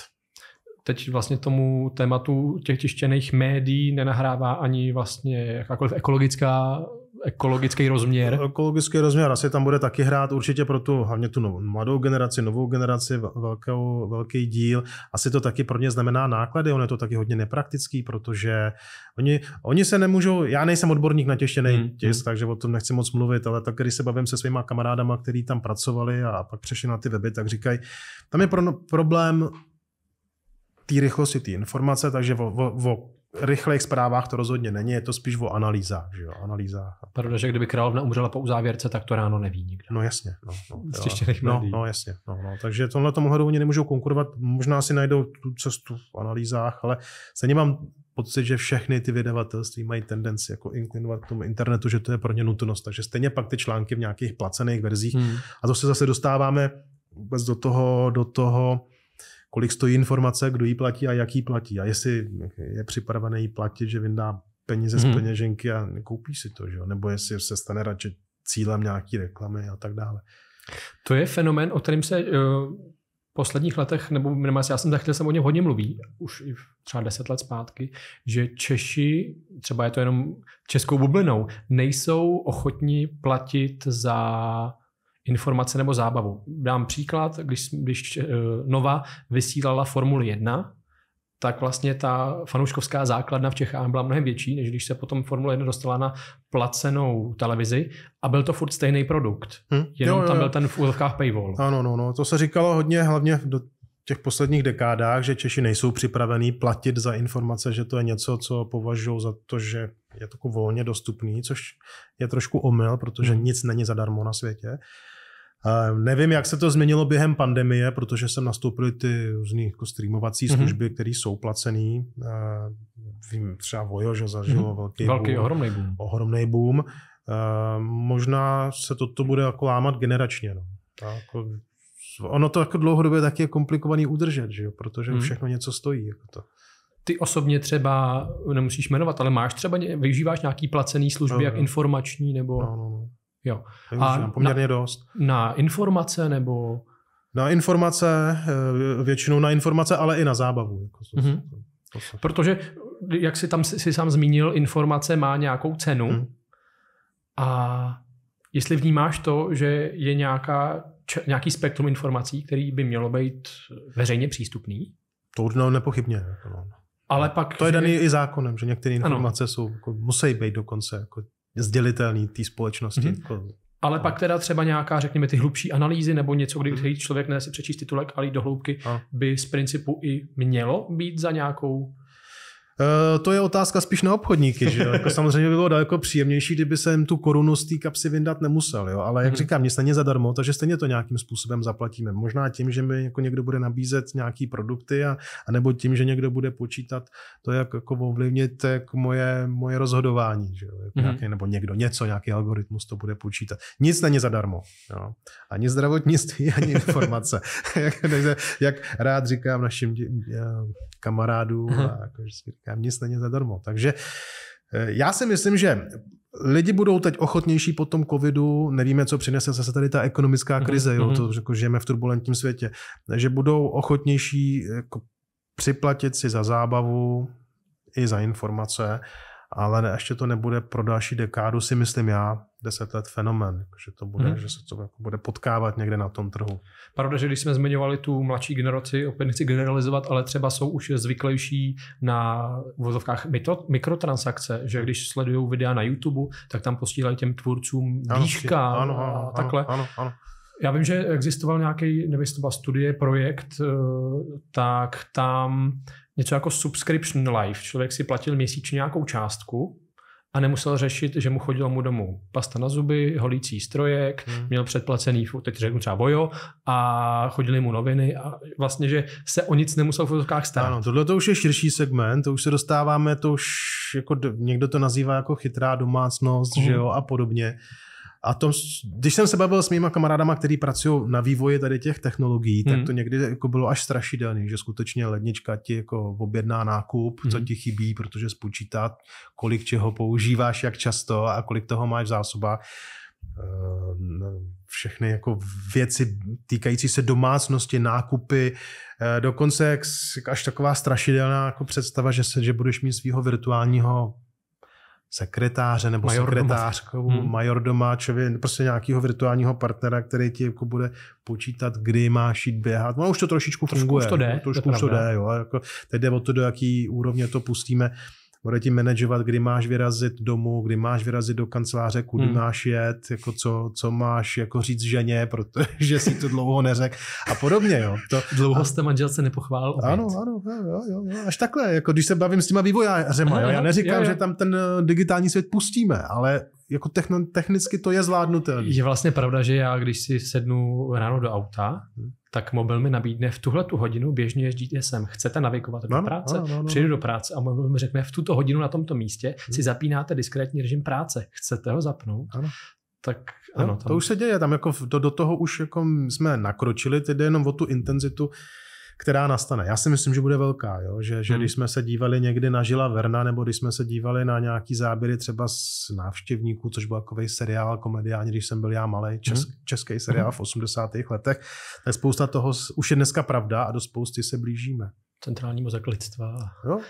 teď vlastně tomu tématu těch tištěných médií nenahrává ani vlastně jakákoliv ekologická ekologický rozměr. Ekologický rozměr asi tam bude taky hrát určitě pro tu hlavně tu novou, mladou generaci, novou generaci velkou, velký díl. Asi to taky pro ně znamená náklady, on je to taky hodně nepraktický, protože oni, oni se nemůžou, já nejsem odborník na těštěný hmm, hmm. tisk, takže o tom nechci moc mluvit, ale tak když se bavím se svýma kamarádama, kteří tam pracovali a pak přešli na ty weby, tak říkají, tam je pro, no, problém té rychlosti té informace, takže o, o, o zprávách to rozhodně není, je to spíš o analýzách. Že jo? analýzách. Protože kdyby královna umřela po uzávěrce, tak to ráno neví nikdo. No jasně. No, no, no, no jasně. No, no. Takže tohle tomu hledu oni nemůžou konkurovat, možná si najdou tu cestu v analýzách, ale se mám pocit, že všechny ty vydavatelství mají tendenci jako inklinovat k tomu internetu, že to je pro ně nutnost. Takže stejně pak ty články v nějakých placených verzích. Hmm. A to se zase dostáváme vůbec do toho, do toho kolik stojí informace, kdo ji platí a jaký platí. A jestli je připravený jí platit, že vyndá peníze z mhm. peněženky a koupí si to, že jo? nebo jestli se stane radši cílem nějaký reklamy a tak dále. To je fenomén, o kterém se uh, posledních letech, nebo minimálně já jsem zachytil, chvíli se o něm hodně mluví, už i třeba deset let zpátky, že Češi, třeba je to jenom českou bublinou, nejsou ochotní platit za informace nebo zábavu. Dám příklad, když, když eh, Nova vysílala Formuli 1, tak vlastně ta fanouškovská základna v Čechách byla mnohem větší, než když se potom Formule 1 dostala na placenou televizi a byl to furt stejný produkt, hmm? jenom jo, jo, tam byl ten v úlovkách paywall. Ano, no, no, to se říkalo hodně, hlavně do těch posledních dekádách, že Češi nejsou připravení platit za informace, že to je něco, co považují za to, že je to jako volně dostupný, což je trošku omyl, protože hmm. nic není zadarmo na světě. Uh, Nevím, jak se to změnilo během pandemie, protože jsem nastoupili ty různé jako streamovací mhm. služby, mm-hmm. které jsou placené. Vím, třeba Vojo, že zažilo mm-hmm. velký, velký boom, ohromný boom. Ohromný boom. Možná se toto bude jako lámat generačně. No. Jako, ono to jako dlouhodobě taky je komplikovaný udržet, že jo? protože mm-hmm. všechno něco stojí. Jako to ty osobně třeba, nemusíš jmenovat, ale máš třeba, využíváš nějaký placený služby, no, jak no. informační nebo... No, no, no. Jo. A poměrně na, dost. Na informace nebo... Na informace, eh, většinou na informace, ale i na zábavu. Jako mm-hmm. to, to, to, Protože, jak si tam si sám zmínil, informace má nějakou cenu mm. a jestli vnímáš to, že je nějaká, č, nějaký spektrum informací, který by mělo být veřejně přístupný? To no, nepochybně. Jako no. Ale pak, to je že... daný i zákonem, že některé informace ano. jsou, jako, musí být dokonce jako sdělitelný té společnosti. Mm-hmm. ale pak teda třeba nějaká, řekněme, ty hlubší analýzy nebo něco, kdy mhm. člověk nese přečíst titulek, ale jít do hloubky, by z principu i mělo být za nějakou Eh, to je otázka spíš na obchodníky, že Jako (laughs) samozřejmě by bylo daleko příjemnější, kdyby jsem tu korunu z té kapsy vyndat nemusel, jo? ale jak mhm. říkám, mě stejně zadarmo, takže stejně to nějakým způsobem zaplatíme. Možná tím, že mi jako někdo bude nabízet nějaký produkty, a, a nebo tím, že někdo bude počítat to, jak jako ovlivnit jak moje, moje rozhodování, že Jako mm-hmm. nějaký, nebo někdo něco, nějaký algoritmus to bude počítat. Nic není zadarmo. Jo? Ani zdravotnictví, (laughs) ani informace. (laughs) takže jak rád říkám našim kamarádům, a jako vždycky tam nic není zadarmo. Takže eh, já si myslím, že lidi budou teď ochotnější po tom covidu, nevíme, co přinese zase tady ta ekonomická mhm, krize, jo, mhm. to jako žijeme v turbulentním světě, že budou ochotnější jako připlatit si za zábavu i za informace ale ještě to nebude pro další dekádu, si myslím já, deset let fenomen, že to bude, hmm. že se to jako bude potkávat někde na tom trhu. Pravda, že když jsme zmiňovali tu mladší generaci, opět nechci generalizovat, ale třeba jsou už zvyklejší na vozovkách mikrotransakce, že když sledují videa na YouTube, tak tam posílají těm tvůrcům výška a ano, takhle. Ano, ano. Já vím, že existoval nějaký, nevím, studie, projekt, eh, tak tam něco jako subscription life. Člověk si platil měsíčně nějakou částku a nemusel řešit, že mu chodilo mu domů pasta na zuby, holící strojek, hmm. měl předplacený, teď řeknu třeba vojo, a chodili mu noviny a vlastně, že se o nic nemusel v fotokách starat. Ano, tohle to už je širší segment, to už se dostáváme, to už jako někdo to nazývá jako chytrá domácnost, hmm. že jo, a podobně. Uh, a to, když jsem se bavil s mýma kamarádama, kteří pracují na vývoji tady těch technologií, hmm. tak to někdy jako bylo až strašidelné, že skutečně lednička ti jako objedná nákup, hmm. co ti chybí, protože spočítat, kolik čeho používáš, jak často a kolik toho máš v zásobách ehm, no, všechny jako věci týkající se domácnosti, nákupy, eh, dokonce až taková strašidelná jako představa, že, se, že budeš mít svého virtuálního sekretáře nebo Major sekretářku, hmm. majordomáčově, prostě nějakého virtuálního partnera, který ti jako bude počítat, kdy máš jít běhat. No už to trošičku funguje. Trošku už to jde. Jako, trošku to už to jde, jo. Jako, teď jde o to, do jaký úrovně to pustíme bude ti manažovat, kdy máš vyrazit domů, kdy máš vyrazit do kanceláře, kudy hmm. máš jet, jako co, co máš jako říct ženě, protože si to dlouho neřek a podobně. Jo. To, dlouho a... jste manželce nepochválil. Ano, ano, jo, jo, jo, až takhle, jako když se bavím s těma vývojářema, jo, já neříkám, jo, jo. že tam ten eh, digitální svět pustíme, ale jako technicky to je zvládnutelné. Je vlastně pravda, že já, když si sednu ráno do auta, tak mobil mi nabídne v tuhle tu hodinu běžně jezdí sem, Chcete navigovat do práce? No, no, no. Přijdu do práce a mobil mi řekne v tuto hodinu na tomto místě hmm. si zapínáte diskrétní režim práce. Chcete ho zapnout? Ano. Tak ano, no, tam... to už se děje, tam jako do, do toho už jako jsme nakročili, tedy jenom o tu intenzitu která nastane. Já si myslím, že bude velká, jo? že, že hmm. když jsme se dívali někdy na Žila Verna, nebo když jsme se dívali na nějaký záběry třeba z návštěvníků, což byl takový seriál komediální, když jsem byl já malý, čes, hmm. český seriál hmm. v 80. letech, tak spousta toho už je dneska pravda a do spousty se blížíme. Centrální mozek lidstva. Jo,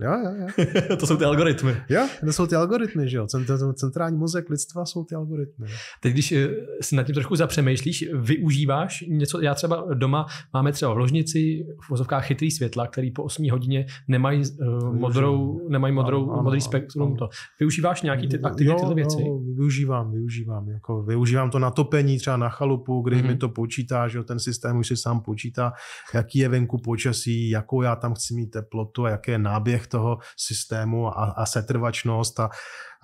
jo, jo. jo. (laughs) to jsou ty algoritmy. Jo, to jsou ty algoritmy, že jo. Centrální mozek lidstva jsou ty algoritmy. Teď, když eh, si nad tím trošku zapřemýšlíš, využíváš něco, já třeba doma máme třeba v ložnici v vozovkách chytrý světla, který po 8 hodině nemají uh, modrou, nemají modrou, ano, modrý spektrum. To. Využíváš nějaký ty aktivní tyhle věci? Jo, využívám, využívám. Jako využívám to natopení třeba na chalupu, kdy mm-hmm. mi mhm. to počítá, že jo, ten systém už si sám počítá, jaký je venku počasí, jakou jakou já tam chci mít teplotu a jaký je náběh toho systému a, a setrvačnost a,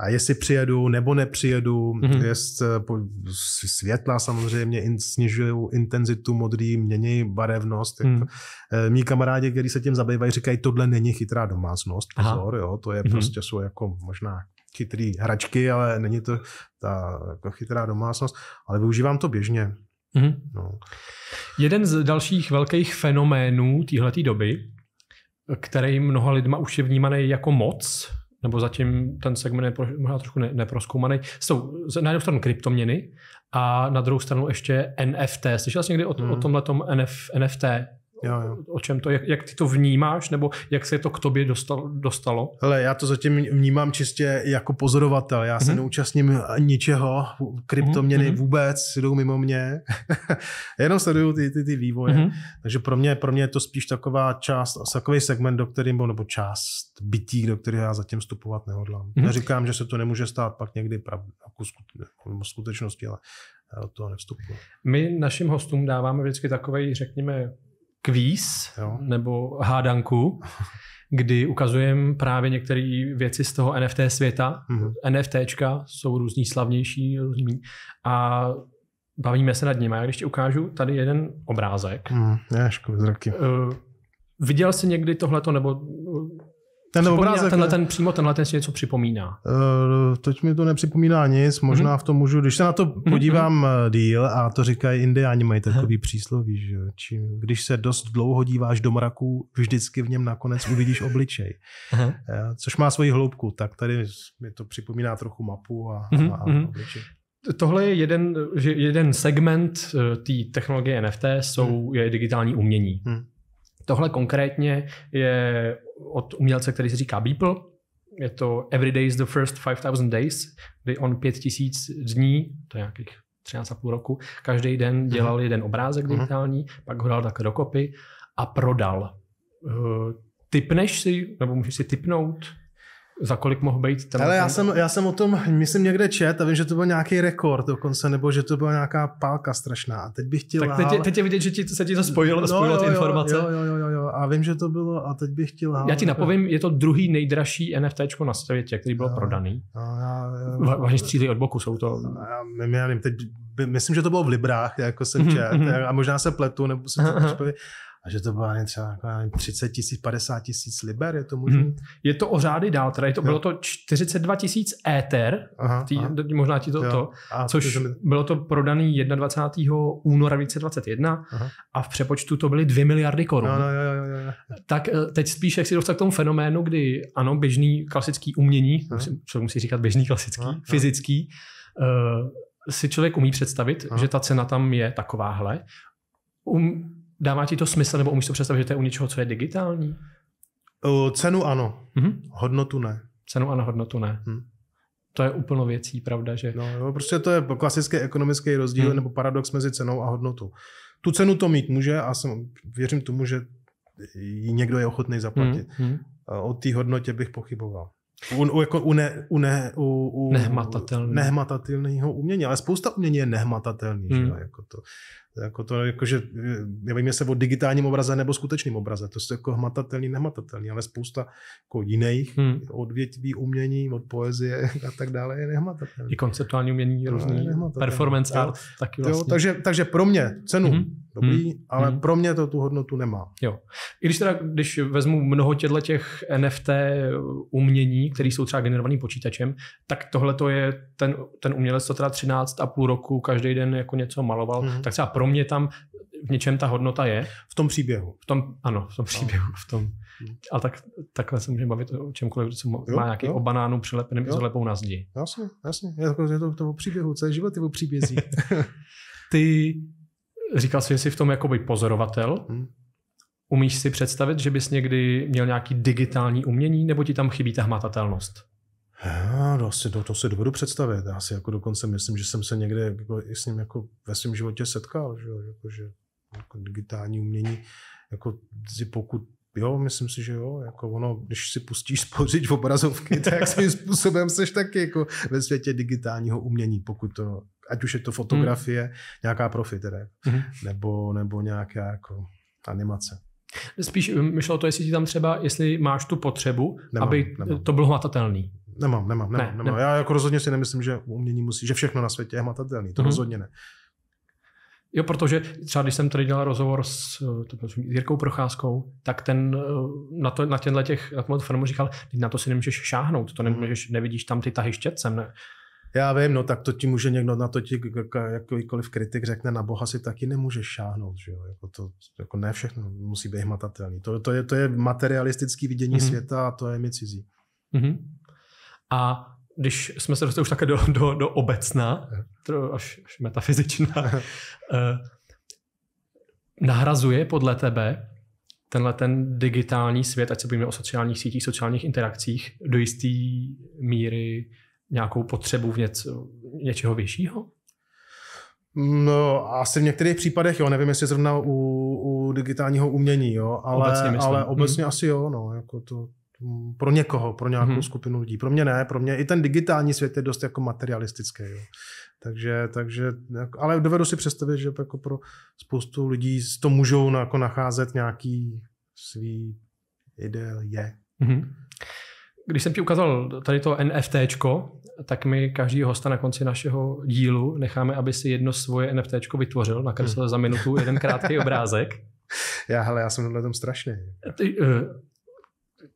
a jestli přijedu nebo nepřijedu, mm-hmm. jest, eh, po, světla samozřejmě in, snižují intenzitu modrý, mění barevnost. Mm. hmm E, eh, mí kamarádi, kteří se tím zabývají, říkají, tohle není chytrá domácnost, pozor, jo, to je mm-hmm. prostě jsou jako možná chytrý hračky, ale není to ta jako chytrá domácnost, ale využívám to běžně. Mm-hmm. No. Jeden z dalších velkých fenoménů téhleté doby, který mnoha lidma už je vnímaný jako moc, nebo zatím ten segment je možná trošku neproskoumaný, jsou na jednu stranu kryptoměny a na druhou stranu ještě NFT. Slyšel jsi někdy o, mm. o tomhle NF, NFT jo, jo. o čem to, jak, jak ty to vnímáš, nebo jak se to k tobě dostalo? Hele, já to zatím vnímám čistě jako pozorovatel, já se mm-hmm. neúčastním ničeho, kryptoměny mm-hmm. vůbec jdou mimo mě, (laughs) jenom sleduju ty, ty, ty vývoje, mm-hmm. takže pro mě, pro mě je to spíš taková část, takový segment, do kterým, nebo část bytí, do kterého já zatím vstupovat nehodlám. Mm-hmm. Neříkám, že se to nemůže stát pak někdy pravda, jako skutečnosti, ale já eh, do toho nevstupuji. My našim hostům dáváme vždycky takový, řekněme, kvíz jo. nebo hádanku, kdy ukazujem právě některé věci z toho NFT světa. Mm-hmm. NFTčka jsou různý slavnější, různý. A bavíme se nad nimi. Já když ti ukážu tady jeden obrázek. Mm, já zraky. Uh, eh, viděl jsi někdy tohleto, nebo eh, ten obrázek... Tenhle ten, přímo tenhle ten si něco připomíná. Uh, teď mi to nepřipomíná nic, možná hmm. v tom můžu, když se na to mhm, mhm. podívám hmm. díl, a to říkají indiáni, mají takový hmm. přísloví, že Či, když se dost dlouho díváš do mraku, vždycky v něm nakonec uvidíš obličej, hmm. uh, což má svoji hloubku, tak tady mi to připomíná trochu mapu a, hmm. a, mhm, a obličej. Tohle je jeden, jeden segment té technologie NFT, jsou, hmm. je digitální umění. Hmm. Tohle konkrétně je od umělce, který se říká Beeple. Je to Every Day is the First 5000 Days, kdy on 5000 dní, to je nějakých 13,5 roku, každý den mhm. dělal uh-huh. jeden obrázek mhm. digitální, uh-huh. pak ho dal tak dokopy a prodal. Uh, typneš si, nebo můžeš si typnout, za kolik mohl být ten? Ale já jsem, já jsem o tom, myslím, někde čet a vím, že to byl nějaký rekord dokonce, nebo že to byla nějaká pálka strašná. Teď bych chtěl. Tak teď, je, teď je vidět, že ti, se ti to spojilo, no, spojilo jo, ty informace. Jo, jo, jo, jo, a vím, že to bylo a teď bych chtěl. Já ti napovím, je to druhý nejdražší NFT na světě, který byl prodaný. Vážně střílí od boku, jsou to. Já, já nevím, teď, myslím, že to bylo v Librách, jako jsem mhm, čet, mhm. a možná se pletu, nebo jsem to a že to bylo ani třeba 30 jako, tisíc, 50 tisíc liber, je to možné? Hmm. Je to o řády dál, teda je to, bylo to 42 tisíc éter, aha, tý, aha. možná ti to, jo. to a což to mi... bylo to prodaný 21. února 2021 aha. a v přepočtu to byly 2 miliardy korun. No, no, jo, jo, jo, jo. Tak eh, teď spíš, jak si dostal k tomu fenoménu, kdy ano, běžný klasický umění, co musí říkat běžný klasický, aha, fyzický, aha. Uh, eh, si člověk umí představit, aha. že ta cena tam je takováhle. Um, dává ti to smysl, nebo umíš to představit, že to je u něčeho, co je digitální? Uh, cenu ano, mm-hmm. hodnotu ne. Cenu ano, hodnotu ne. Hmm. To je úplnou věcí, pravda, že... No jo, prostě to je klasický ekonomický rozdíl hmm. nebo paradox mezi cenou a hodnotou. Tu cenu to mít může a jsem, věřím tomu, že ji někdo je ochotný zaplatit. Hmm. Hmm. O té hodnotě bych pochyboval. U, u, jako, u, ne, u, ne, u, u nehmatatelný. nehmatatelného umění, ale spousta umění je nehmatatelný. Hmm. Že? Jako to, jako to, jako že, eh, nevím, jestli o digitálním obraze nebo skutečným obraze, to je jako hmatatelný, nehmatatelný, ale spousta jako jiných hmm. odvětví umění, od poezie (laughs) a tak dále je nehmatatelný. I konceptuální umění, různý performance art taky vlastně. Jo, takže, takže pro mě cenu hmm dobrý, hmm. ale hmm. pro mě to tu hodnotu nemá. Jo. I když teda, když vezmu mnoho těchto těch NFT eh, umění, které jsou třeba generovaný počítačem, tak tohle to je ten, ten umělec, co teda 13 a půl roku každý den jako něco maloval, hmm. tak třeba pro mě tam v něčem ta hodnota je. V tom příběhu. V tom, ano, v tom no. příběhu. V tom. Hmm. A tak, takhle se můžeme bavit o čemkoliv, co má jo, nějaký jo. o banánu přilepeným izolepou na zdi. Jasně, jasně. Je to, je to, to o příběhu, celý život je o příbězí. (laughs) (laughs) Ty Říkal jsi, že jsi v tom jako pozorovatel. Hmm. Umíš si představit, že bys někdy měl nějaký digitální umění, nebo ti tam chybí ta hmatatelnost? Já, no, asi to, to si dovedu představit. Já si jako dokonce myslím, že jsem se někde jako, s ním jako ve svém životě setkal, že, jako, že jako digitální umění, jako pokud Jo, myslím si, že jo. Jako ono, když si pustíš spořit v obrazovky, (laughs) tak svým způsobem seš taky jako ve světě digitálního umění, pokud to ať už je to fotografie, hmm. nějaká profi hmm. nebo, nebo nějaká jako animace. Spíš eh, myšlo to, jestli ti tam třeba, jestli máš tu potřebu, nemám, aby nemám. to bylo hmatatelný. Nemám, nemám, nemám, ne, nemám. Já jako rozhodně si nemyslím, že umění musí, že všechno na světě je hmatatelný, to hmm. rozhodně ne. Jo, protože třeba když jsem tady dělal rozhovor s eh, s Jirkou Procházkou, tak ten eh, na, to, na těchto těch, na těch filmu říkal, na to si nemůžeš šáhnout, to nemůžeš, mhm. nevidíš tam ty tahy štětcem, ne? Já vím, no tak to ti může někdo na to ti jakýkoliv kritik řekne, na Boha si taky nemůžeš šáhnout, že jo? Jako to, jako ne všechno musí být hmatatelný. To, to, je, to je materialistický vidění mm-hmm. světa a to je mi cizí. Mm-hmm. A když jsme se dostali už také do, do, do obecna, až, až metafyzičná, eh, nahrazuje podle tebe tenhle ten digitální svět, ať se bavíme o sociálních sítích, sociálních interakcích, do jisté míry nějakou potřebu v něco, něčeho vyššího? No, asi v některých případech, jo, nevím, jestli zrovna u, u digitálního umění, jo, ale obecně, ale obecně hmm. asi jo, no, jako to, pro někoho, pro nějakou hmm. skupinu lidí. Pro mě ne, pro mě i ten digitální svět je dost jako materialistický. Jo. Takže, takže, jako, ale dovedu si představit, že jako pro spoustu lidí to můžou jako nacházet nějaký svý ideál je. Hmm. Když jsem ti ukázal tady to NFT, tak my každý hosta na konci našeho dílu necháme, aby si jedno svoje NFT vytvořil, nakreslil hmm. za minutu jeden krátký obrázek. (laughs) Já, hele, já jsem na tom strašný. Ty, uh,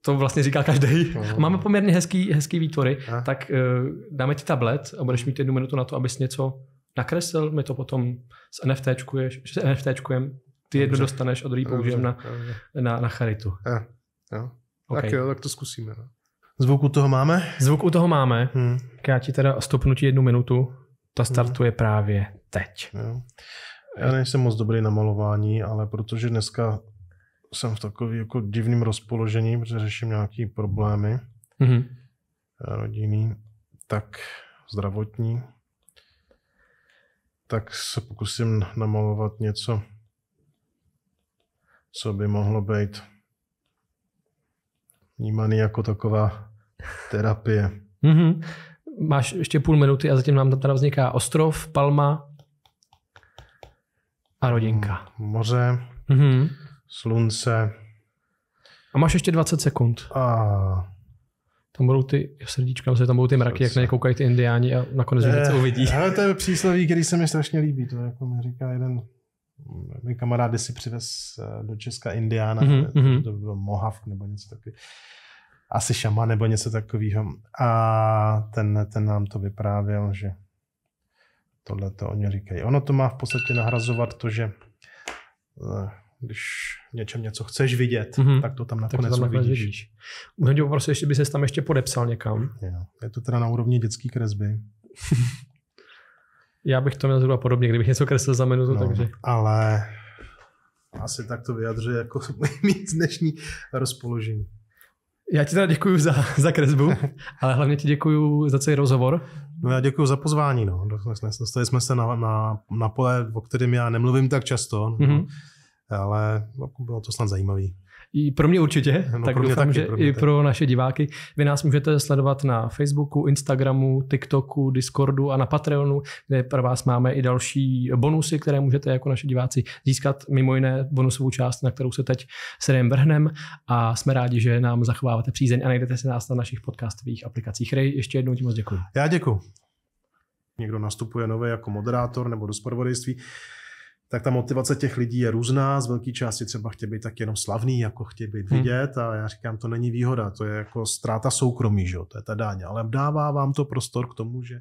to vlastně říká každý. Uhum. Máme poměrně hezký, hezký výtvory, a? tak uh, dáme ti tablet a budeš mít jednu minutu na to, abys něco nakreslil, my to potom s NFT s ty jedno dostaneš a druhý použijeme na, na, na charitu. A, eh, jo. Tak jo, tak to zkusíme. No. Zvuk u toho máme? Zvuk u toho máme. Hmm. Já ti teda stopnutí jednu minutu, ta hmm. startuje hmm. právě teď. Jo. Já nejsem moc dobrý na malování, ale protože dneska jsem v takový jako divným rozpoložení, protože řeším nějaké problémy hmm. rodinný, tak zdravotní, tak se pokusím namalovat něco, co by mohlo být vnímaný jako taková terapie. Mm-hmm. Máš ještě půl minuty a zatím nám tam teda vzniká ostrov, palma a rodinka. Mm, moře, mm-hmm. slunce. A máš ještě 20 sekund. A... Tam budou ty srdíčka, tam budou ty mraky, jak na ně koukají ty indiáni a nakonec eh, uvidí. Ale to je přísloví, který se mi strašně líbí. To jako mi říká jeden můj kamarád si přivez eh, do Česka Indiána, mm-hmm. to mhm. byl Mohawk nebo něco takového. Asi šama nebo něco takového. A ten, ten nám to vyprávěl, že tohle to oni říkají. Ono to má v podstatě nahrazovat to, že eh, když něčem něco chceš vidět, mm-hmm. tak to tam nakonec tak to tam uvidíš. vidíš. Uhodil prostě, jestli by se tam ještě podepsal někam. Je to teda na úrovni dětské kresby. (laughs) já bych to měl zhruba podobně, kdybych něco kreslil za minutu, no, takže. Ale asi tak to vyjadřuje jako (laughs) mý dnešní rozpoložení. Já ti teda děkuji za, za kresbu, (laughs) ale hlavně ti děkuji za celý rozhovor. No já děkuji za pozvání. No. Dostali jsme se na, na, na pole, o kterém já nemluvím tak často, mm-hmm. ale no, bylo to snad zajímavé. I pro mě určitě, no, tak pro mě doufám, taky, že pro mě i taky. pro naše diváky. Vy nás můžete sledovat na Facebooku, Instagramu, TikToku, Discordu a na Patreonu, kde pro vás máme i další bonusy, které můžete jako naše diváci získat, mimo jiné bonusovou část, na kterou se teď Rejem vrhnem a jsme rádi, že nám zachováváte přízeň a najdete se nás na našich podcastových aplikacích. Rej, ještě jednou ti moc děkuji. Já děkuji. Někdo nastupuje nové jako moderátor nebo do spravodajství tak ta motivace těch lidí je různá. Z velké části třeba chtějí být tak jenom slavný, jako chtějí být hmm. vidět. A já říkám, to není výhoda, to je jako ztráta soukromí, že? to je ta dáň. Ale dává vám to prostor k tomu, že